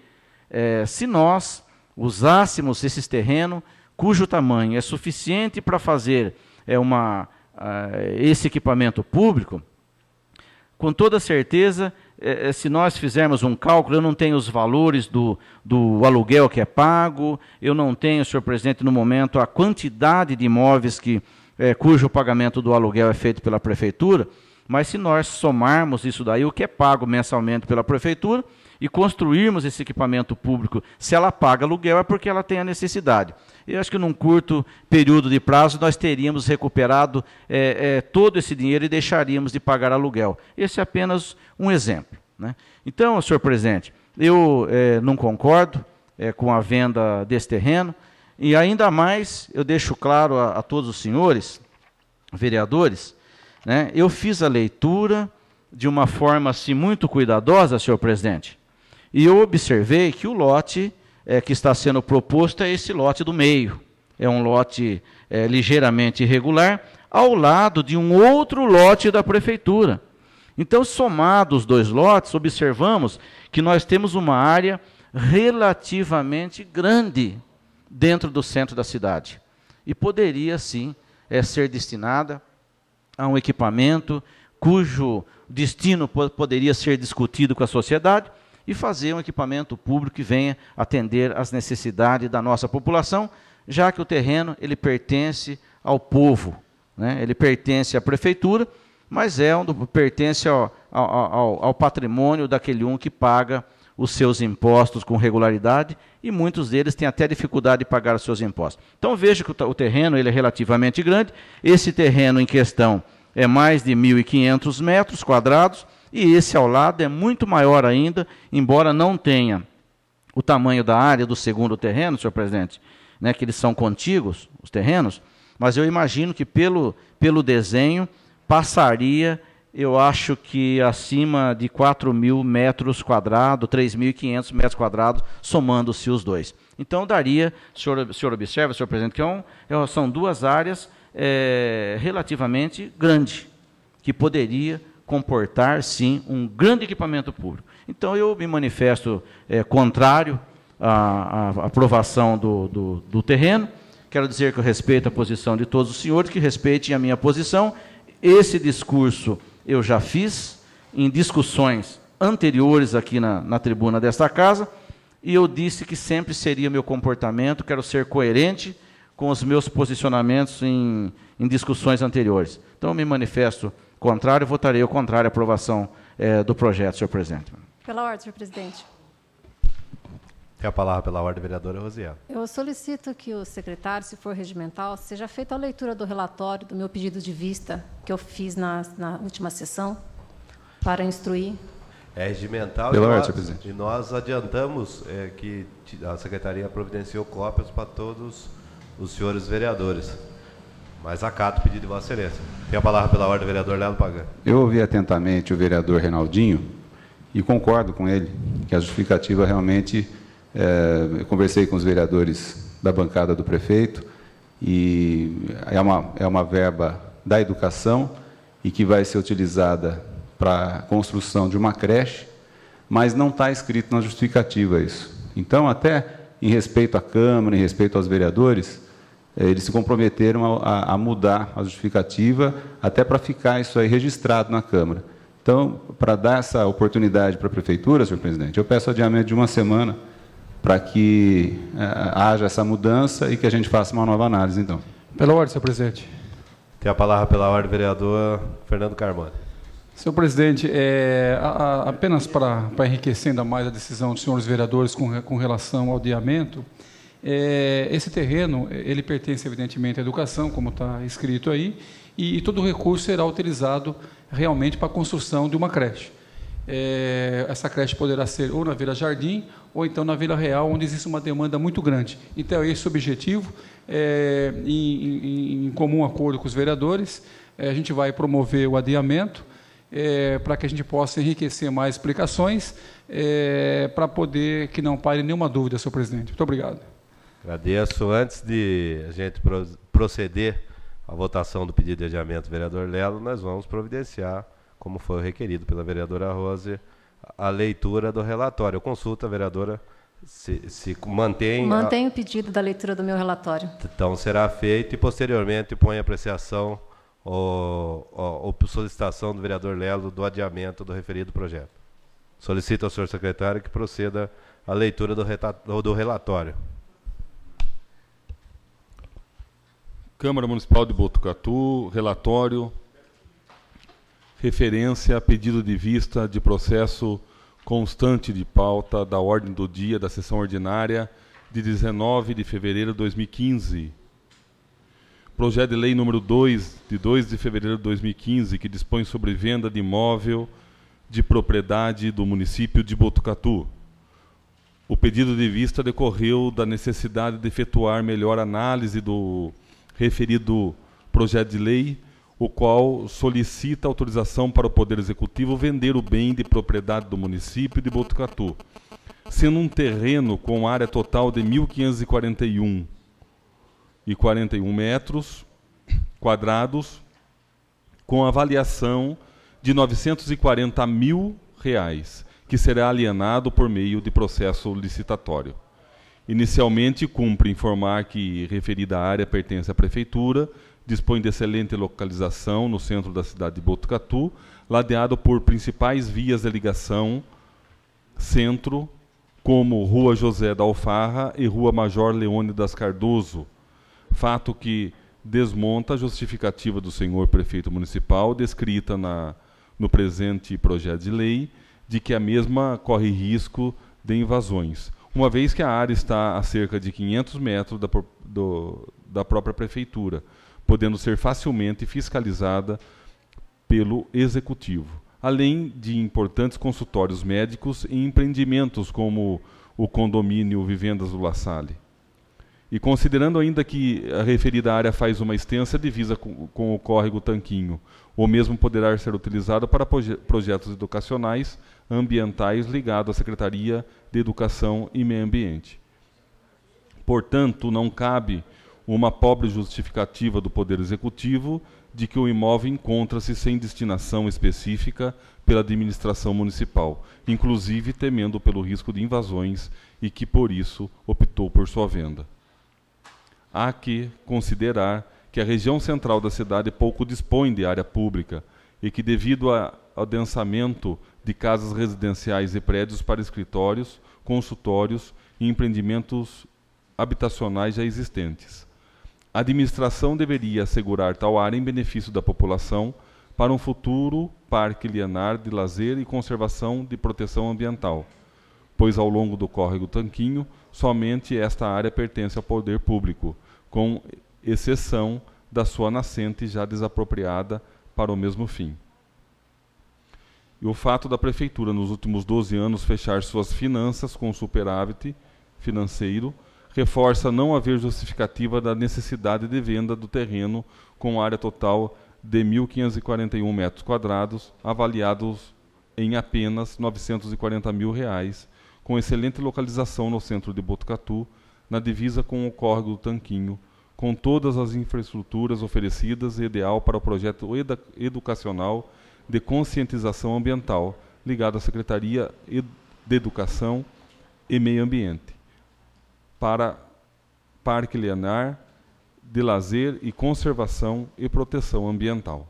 é, se nós usássemos esses terrenos cujo tamanho é suficiente para fazer uma, ah, esse equipamento público, com toda certeza é, é, se nós fizermos um cálculo, eu não tenho os valores do, do aluguel que é pago, eu não tenho, senhor presidente, no momento, a quantidade de imóveis que, é, cujo pagamento do aluguel é feito pela prefeitura, mas se nós somarmos isso daí, o que é pago mensalmente pela prefeitura, e construirmos esse equipamento público. Se ela paga aluguel, é porque ela tem a necessidade. Eu acho que num curto período de prazo nós teríamos recuperado é, é, todo esse dinheiro e deixaríamos de pagar aluguel. Esse é apenas um exemplo. Né? Então, senhor presidente, eu é, não concordo com a venda desse terreno e ainda mais eu deixo claro a, a todos os senhores vereadores, né? eu fiz a leitura de uma forma assim muito cuidadosa, senhor presidente, e eu observei que o lote é, que está sendo proposto é esse lote do meio. É um lote é, ligeiramente irregular, ao lado de um outro lote da prefeitura. Então, somados os dois lotes, observamos que nós temos uma área relativamente grande dentro do centro da cidade. E poderia, sim, é, ser destinada a um equipamento cujo destino poderia ser discutido com a sociedade, e fazer um equipamento público que venha atender às necessidades da nossa população, já que o terreno ele pertence ao povo, né? ele pertence à prefeitura, mas é um pertence ao, ao, ao, ao patrimônio daquele um que paga os seus impostos com regularidade e muitos deles têm até dificuldade de pagar os seus impostos. Então veja que o terreno ele é relativamente grande. Esse terreno em questão é mais de 1.500 metros quadrados e esse ao lado é muito maior ainda, embora não tenha o tamanho da área do segundo terreno, senhor presidente, né, que eles são contíguos, os terrenos, mas eu imagino que pelo, pelo desenho passaria, eu acho que acima de 4 mil metros quadrados, 3.500 metros quadrados, somando-se os dois. Então daria, senhor, senhor observa, senhor presidente, que é um, é são duas áreas é, relativamente grandes, que poderia comportar, sim, um grande equipamento público. Então, eu me manifesto é, contrário à, à aprovação do, do, do terreno. Quero dizer que eu respeito a posição de todos os senhores, que respeitem a minha posição. Esse discurso eu já fiz em discussões anteriores aqui na, na tribuna desta casa, e eu disse que sempre seria meu comportamento, quero ser coerente com os meus posicionamentos em, em discussões anteriores. Então, eu me manifesto Contrário, votarei o contrário à aprovação é, do projeto, senhor presidente. Pela ordem, senhor presidente. Tem a palavra pela ordem, vereadora Rosiel. Eu solicito que o secretário, se for regimental, seja feita a leitura do relatório do meu pedido de vista que eu fiz na, na última sessão para instruir. É regimental pela e, ordem, nós, presidente. e nós adiantamos é, que a secretaria providenciou cópias para todos os senhores vereadores. Mas acato o pedido de Vossa Excelência. Tem a palavra pela ordem do vereador Leandro Pagan. Eu ouvi atentamente o vereador Reinaldinho e concordo com ele que a justificativa realmente. É, eu conversei com os vereadores da bancada do prefeito e é uma, é uma verba da educação e que vai ser utilizada para a construção de uma creche, mas não está escrito na justificativa isso. Então, até em respeito à Câmara, em respeito aos vereadores, é, eles se comprometeram a, a mudar a justificativa, até para ficar isso aí registrado na Câmara. Então, para dar essa oportunidade para a Prefeitura, senhor presidente, eu peço adiamento de uma semana para que é, haja essa mudança e que a gente faça uma nova análise, então. Pela ordem, senhor presidente. Tem a palavra pela ordem, vereador Fernando Carmona. Senhor presidente, é, a, a, apenas para, para enriquecer ainda mais a decisão dos senhores vereadores com, com relação ao adiamento, é, esse terreno, é, ele pertence, evidentemente, à educação, como está escrito aí, e, e todo o recurso será utilizado realmente para a construção de uma creche. É, essa creche poderá ser ou na Vila Jardim ou então na Vila Real, onde existe uma demanda muito grande. Então, é esse objetivo, é, em, em, em, comum acordo com os vereadores, é, a gente vai promover o adiamento é, para que a gente possa enriquecer mais explicações, para poder que não pare nenhuma dúvida, senhor presidente. Muito obrigado. Agradeço. Antes de a gente proceder à votação do pedido de adiamento do vereador Lelo, nós vamos providenciar, como foi o requerido pela vereadora Rose, a leitura do relatório. Consulta, vereadora se, se mantém. Mantém a... o pedido da leitura do meu relatório. Então será feito e posteriormente põe apreciação ou, solicitação do vereador Lelo do adiamento do referido projeto. Solicito ao senhor secretário que proceda à leitura do, reta... do relatório. Câmara Municipal de Botucatu, relatório referência a pedido de vista de processo constante de pauta da ordem do dia da sessão ordinária de 19 de fevereiro de 2015. Projeto de lei número 2 de 2 de fevereiro de 2015 que dispõe sobre venda de imóvel de propriedade do município de Botucatu. O pedido de vista decorreu da necessidade de efetuar melhor análise do referido projeto de lei, o qual solicita autorização para o Poder Executivo vender o bem de propriedade do município de Botucatu, sendo um terreno com área total de 1.541 e 41 metros quadrados, com avaliação de 940 mil reais, que será alienado por meio de processo licitatório. Inicialmente, cumpre informar que referida área pertence à Prefeitura, dispõe de excelente localização no centro da cidade de Botucatu, ladeado por principais vias de ligação centro, como Rua José da Alfarra e Rua Major Leônidas Cardoso, fato que desmonta a justificativa do senhor prefeito municipal, descrita na, no presente projeto de lei, de que a mesma corre risco de invasões uma vez que a área está a cerca de 500 metros da, do, da própria prefeitura, podendo ser facilmente fiscalizada pelo executivo, além de importantes consultórios médicos e empreendimentos como o condomínio Vivendas do La Salle. E considerando ainda que a referida área faz uma extensa divisa com, com o córrego Tanquinho, o mesmo poderá ser utilizado para proje projetos educacionais ambientais ligados à Secretaria de Educação e Meio Ambiente. Portanto, não cabe uma pobre justificativa do Poder Executivo de que o imóvel encontra-se sem destinação específica pela administração municipal, inclusive temendo pelo risco de invasões e que, por isso, optou por sua venda. Há que considerar que a região central da cidade pouco dispõe de área pública e que, devido ao adensamento de casas residenciais e prédios para escritórios, consultórios e empreendimentos habitacionais já existentes. A administração deveria assegurar tal área em benefício da população para um futuro parque lianar de lazer e conservação de proteção ambiental, pois ao longo do córrego Tanquinho, somente esta área pertence ao poder público, com exceção da sua nascente já desapropriada para o mesmo fim e o fato da prefeitura, nos últimos 12 anos, fechar suas finanças com superávit financeiro reforça não haver justificativa da necessidade de venda do terreno com área total de 1.541 metros quadrados, avaliados em apenas R$ 940 mil, reais, com excelente localização no centro de Botucatu, na divisa com o Córrego do Tanquinho, com todas as infraestruturas oferecidas, ideal para o projeto edu educacional de conscientização ambiental, ligado à Secretaria de Educação e Meio Ambiente, para Parque Leanar de Lazer e Conservação e Proteção Ambiental.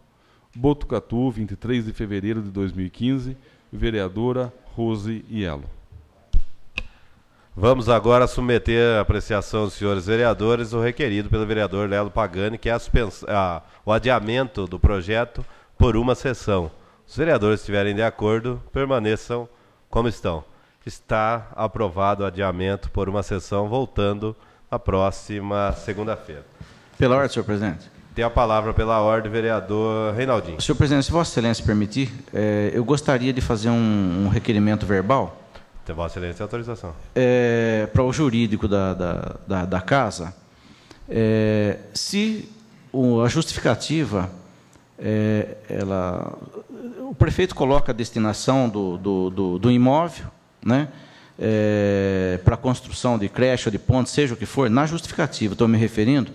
Botucatu, 23 de fevereiro de 2015, vereadora Rose Ielo. Vamos agora submeter à apreciação dos senhores vereadores o requerido pelo vereador Lelo Pagani, que é a a, o adiamento do projeto por uma sessão. Os vereadores estiverem de acordo, permaneçam como estão. Está aprovado o adiamento por uma sessão, voltando na próxima segunda-feira. Pela ordem, senhor presidente. Tem a palavra pela ordem, vereador Reinaldinho. Senhor presidente, se Vossa Excelência permitir, é, eu gostaria de fazer um, um requerimento verbal. Tem Vossa Excelência autorização. é para o jurídico da, da, da, da casa, é, se a justificativa é, ela, o prefeito coloca a destinação do, do, do, do imóvel né, é, para construção de creche ou de ponte, seja o que for, na justificativa, estou me referindo,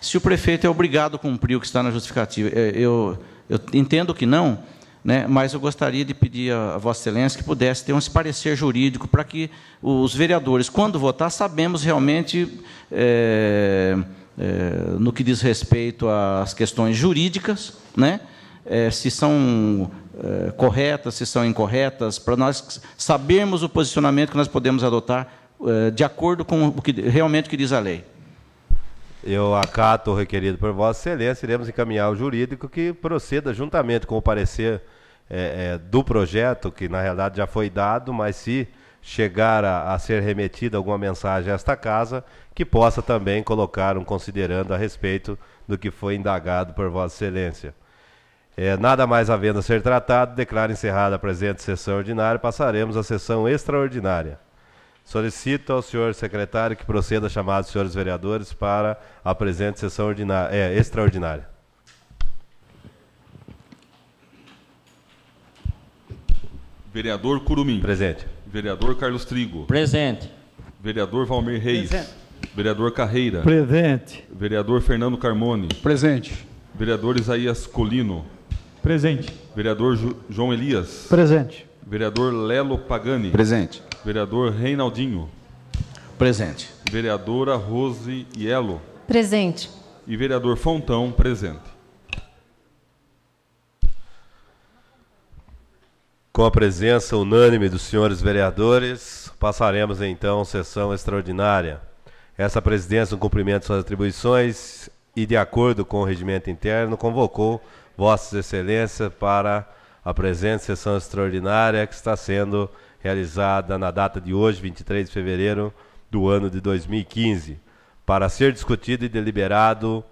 se o prefeito é obrigado a cumprir o que está na justificativa. É, eu, eu entendo que não, né, mas eu gostaria de pedir a, a Vossa Excelência que pudesse ter um parecer jurídico para que os vereadores, quando votar, sabemos realmente, é, é, no que diz respeito às questões jurídicas, né? É, se são é, corretas, se são incorretas, para nós sabermos o posicionamento que nós podemos adotar é, de acordo com o que realmente o que diz a lei. Eu acato o requerido por Vossa Excelência, iremos encaminhar o jurídico que proceda juntamente com o parecer é, é, do projeto, que na realidade já foi dado, mas se chegar a, a, ser remetida alguma mensagem a esta casa, que possa também colocar um considerando a respeito do que foi indagado por Vossa Excelência. É, nada mais havendo a ser tratado, declaro encerrada a presente sessão ordinária. Passaremos à sessão extraordinária. Solicito ao senhor secretário que proceda a chamada dos senhores vereadores para a presente sessão ordinária, é, extraordinária. Vereador Curumim. Presente. Vereador Carlos Trigo. Presente. Vereador Valmir Reis. Presente. Vereador Carreira. Presente. Vereador Fernando Carmone. Presente. Vereador Isaías Colino. Presente. Vereador Ju- João Elias. Presente. Vereador Lelo Pagani. Presente. Vereador Reinaldinho. Presente. Vereadora Rose Ielo. Presente. E vereador Fontão, presente. Com a presença unânime dos senhores vereadores, passaremos então sessão extraordinária. Essa presidência, no cumprimento de suas atribuições e de acordo com o regimento interno, convocou vossas excelências para a presente sessão extraordinária que está sendo realizada na data de hoje, 23 de fevereiro do ano de 2015, para ser discutido e deliberado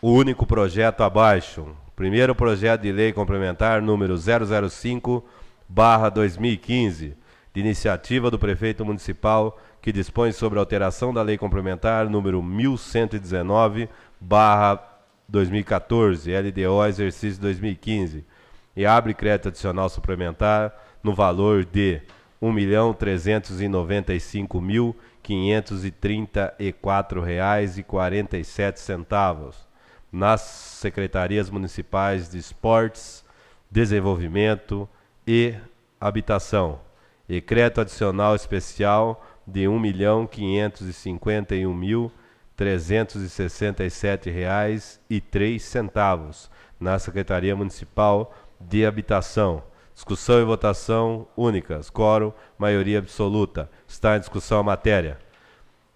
o único projeto abaixo. Primeiro projeto de lei complementar número 005/2015, de iniciativa do prefeito municipal que dispõe sobre a alteração da lei complementar número 1119/2015. 2014, LDO exercício 2015, e abre crédito adicional suplementar no valor de R$ 1.395.534,47 nas secretarias municipais de Esportes, Desenvolvimento e Habitação. E crédito adicional especial de R$ 1.551.000 R$ 367,03 na Secretaria Municipal de Habitação. Discussão e votação únicas. Quórum, maioria absoluta. Está em discussão a matéria.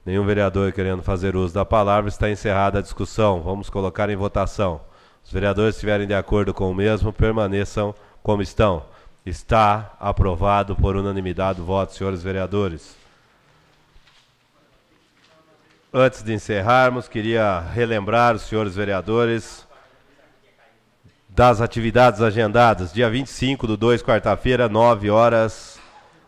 Nenhum vereador querendo fazer uso da palavra. Está encerrada a discussão. Vamos colocar em votação. Os vereadores estiverem de acordo com o mesmo, permaneçam como estão. Está aprovado por unanimidade o voto, senhores vereadores. Antes de encerrarmos, queria relembrar os senhores vereadores das atividades agendadas. Dia 25 do 2, quarta-feira, 9 horas,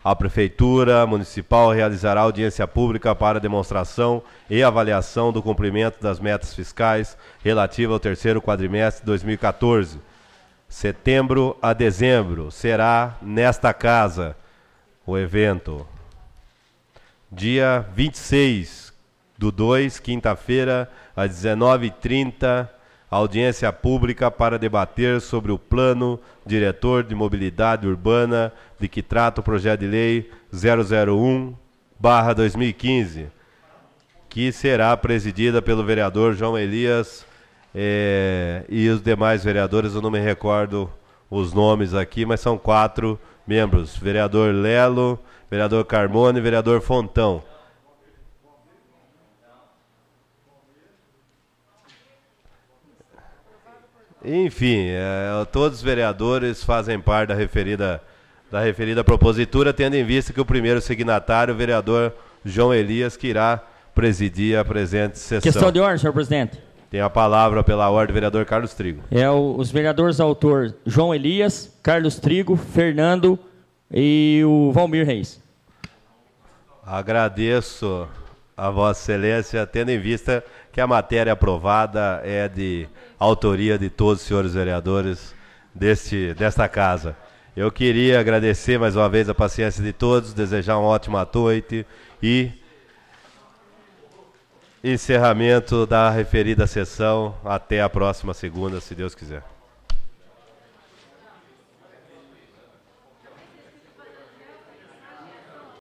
a Prefeitura Municipal realizará audiência pública para demonstração e avaliação do cumprimento das metas fiscais relativa ao terceiro quadrimestre de 2014. Setembro a dezembro será nesta casa o evento. Dia 26, do 2, quinta-feira, às 19h30, audiência pública para debater sobre o plano diretor de mobilidade urbana de que trata o projeto de lei 001-2015, que será presidida pelo vereador João Elias é, e os demais vereadores, eu não me recordo os nomes aqui, mas são quatro membros: vereador Lelo, vereador Carmone e vereador Fontão. Enfim, é, todos os vereadores fazem parte da referida, da referida propositura, tendo em vista que o primeiro signatário, o vereador João Elias, que irá presidir a presente sessão. Questão de ordem, senhor presidente. Tem a palavra pela ordem, vereador Carlos Trigo. É, o, os vereadores autor João Elias, Carlos Trigo, Fernando e o Valmir Reis. Agradeço a Vossa Excelência, tendo em vista que a matéria aprovada é de autoria de todos os senhores vereadores deste, desta casa. Eu queria agradecer mais uma vez a paciência de todos, desejar uma ótima noite e encerramento da referida sessão. Até a próxima segunda, se Deus quiser.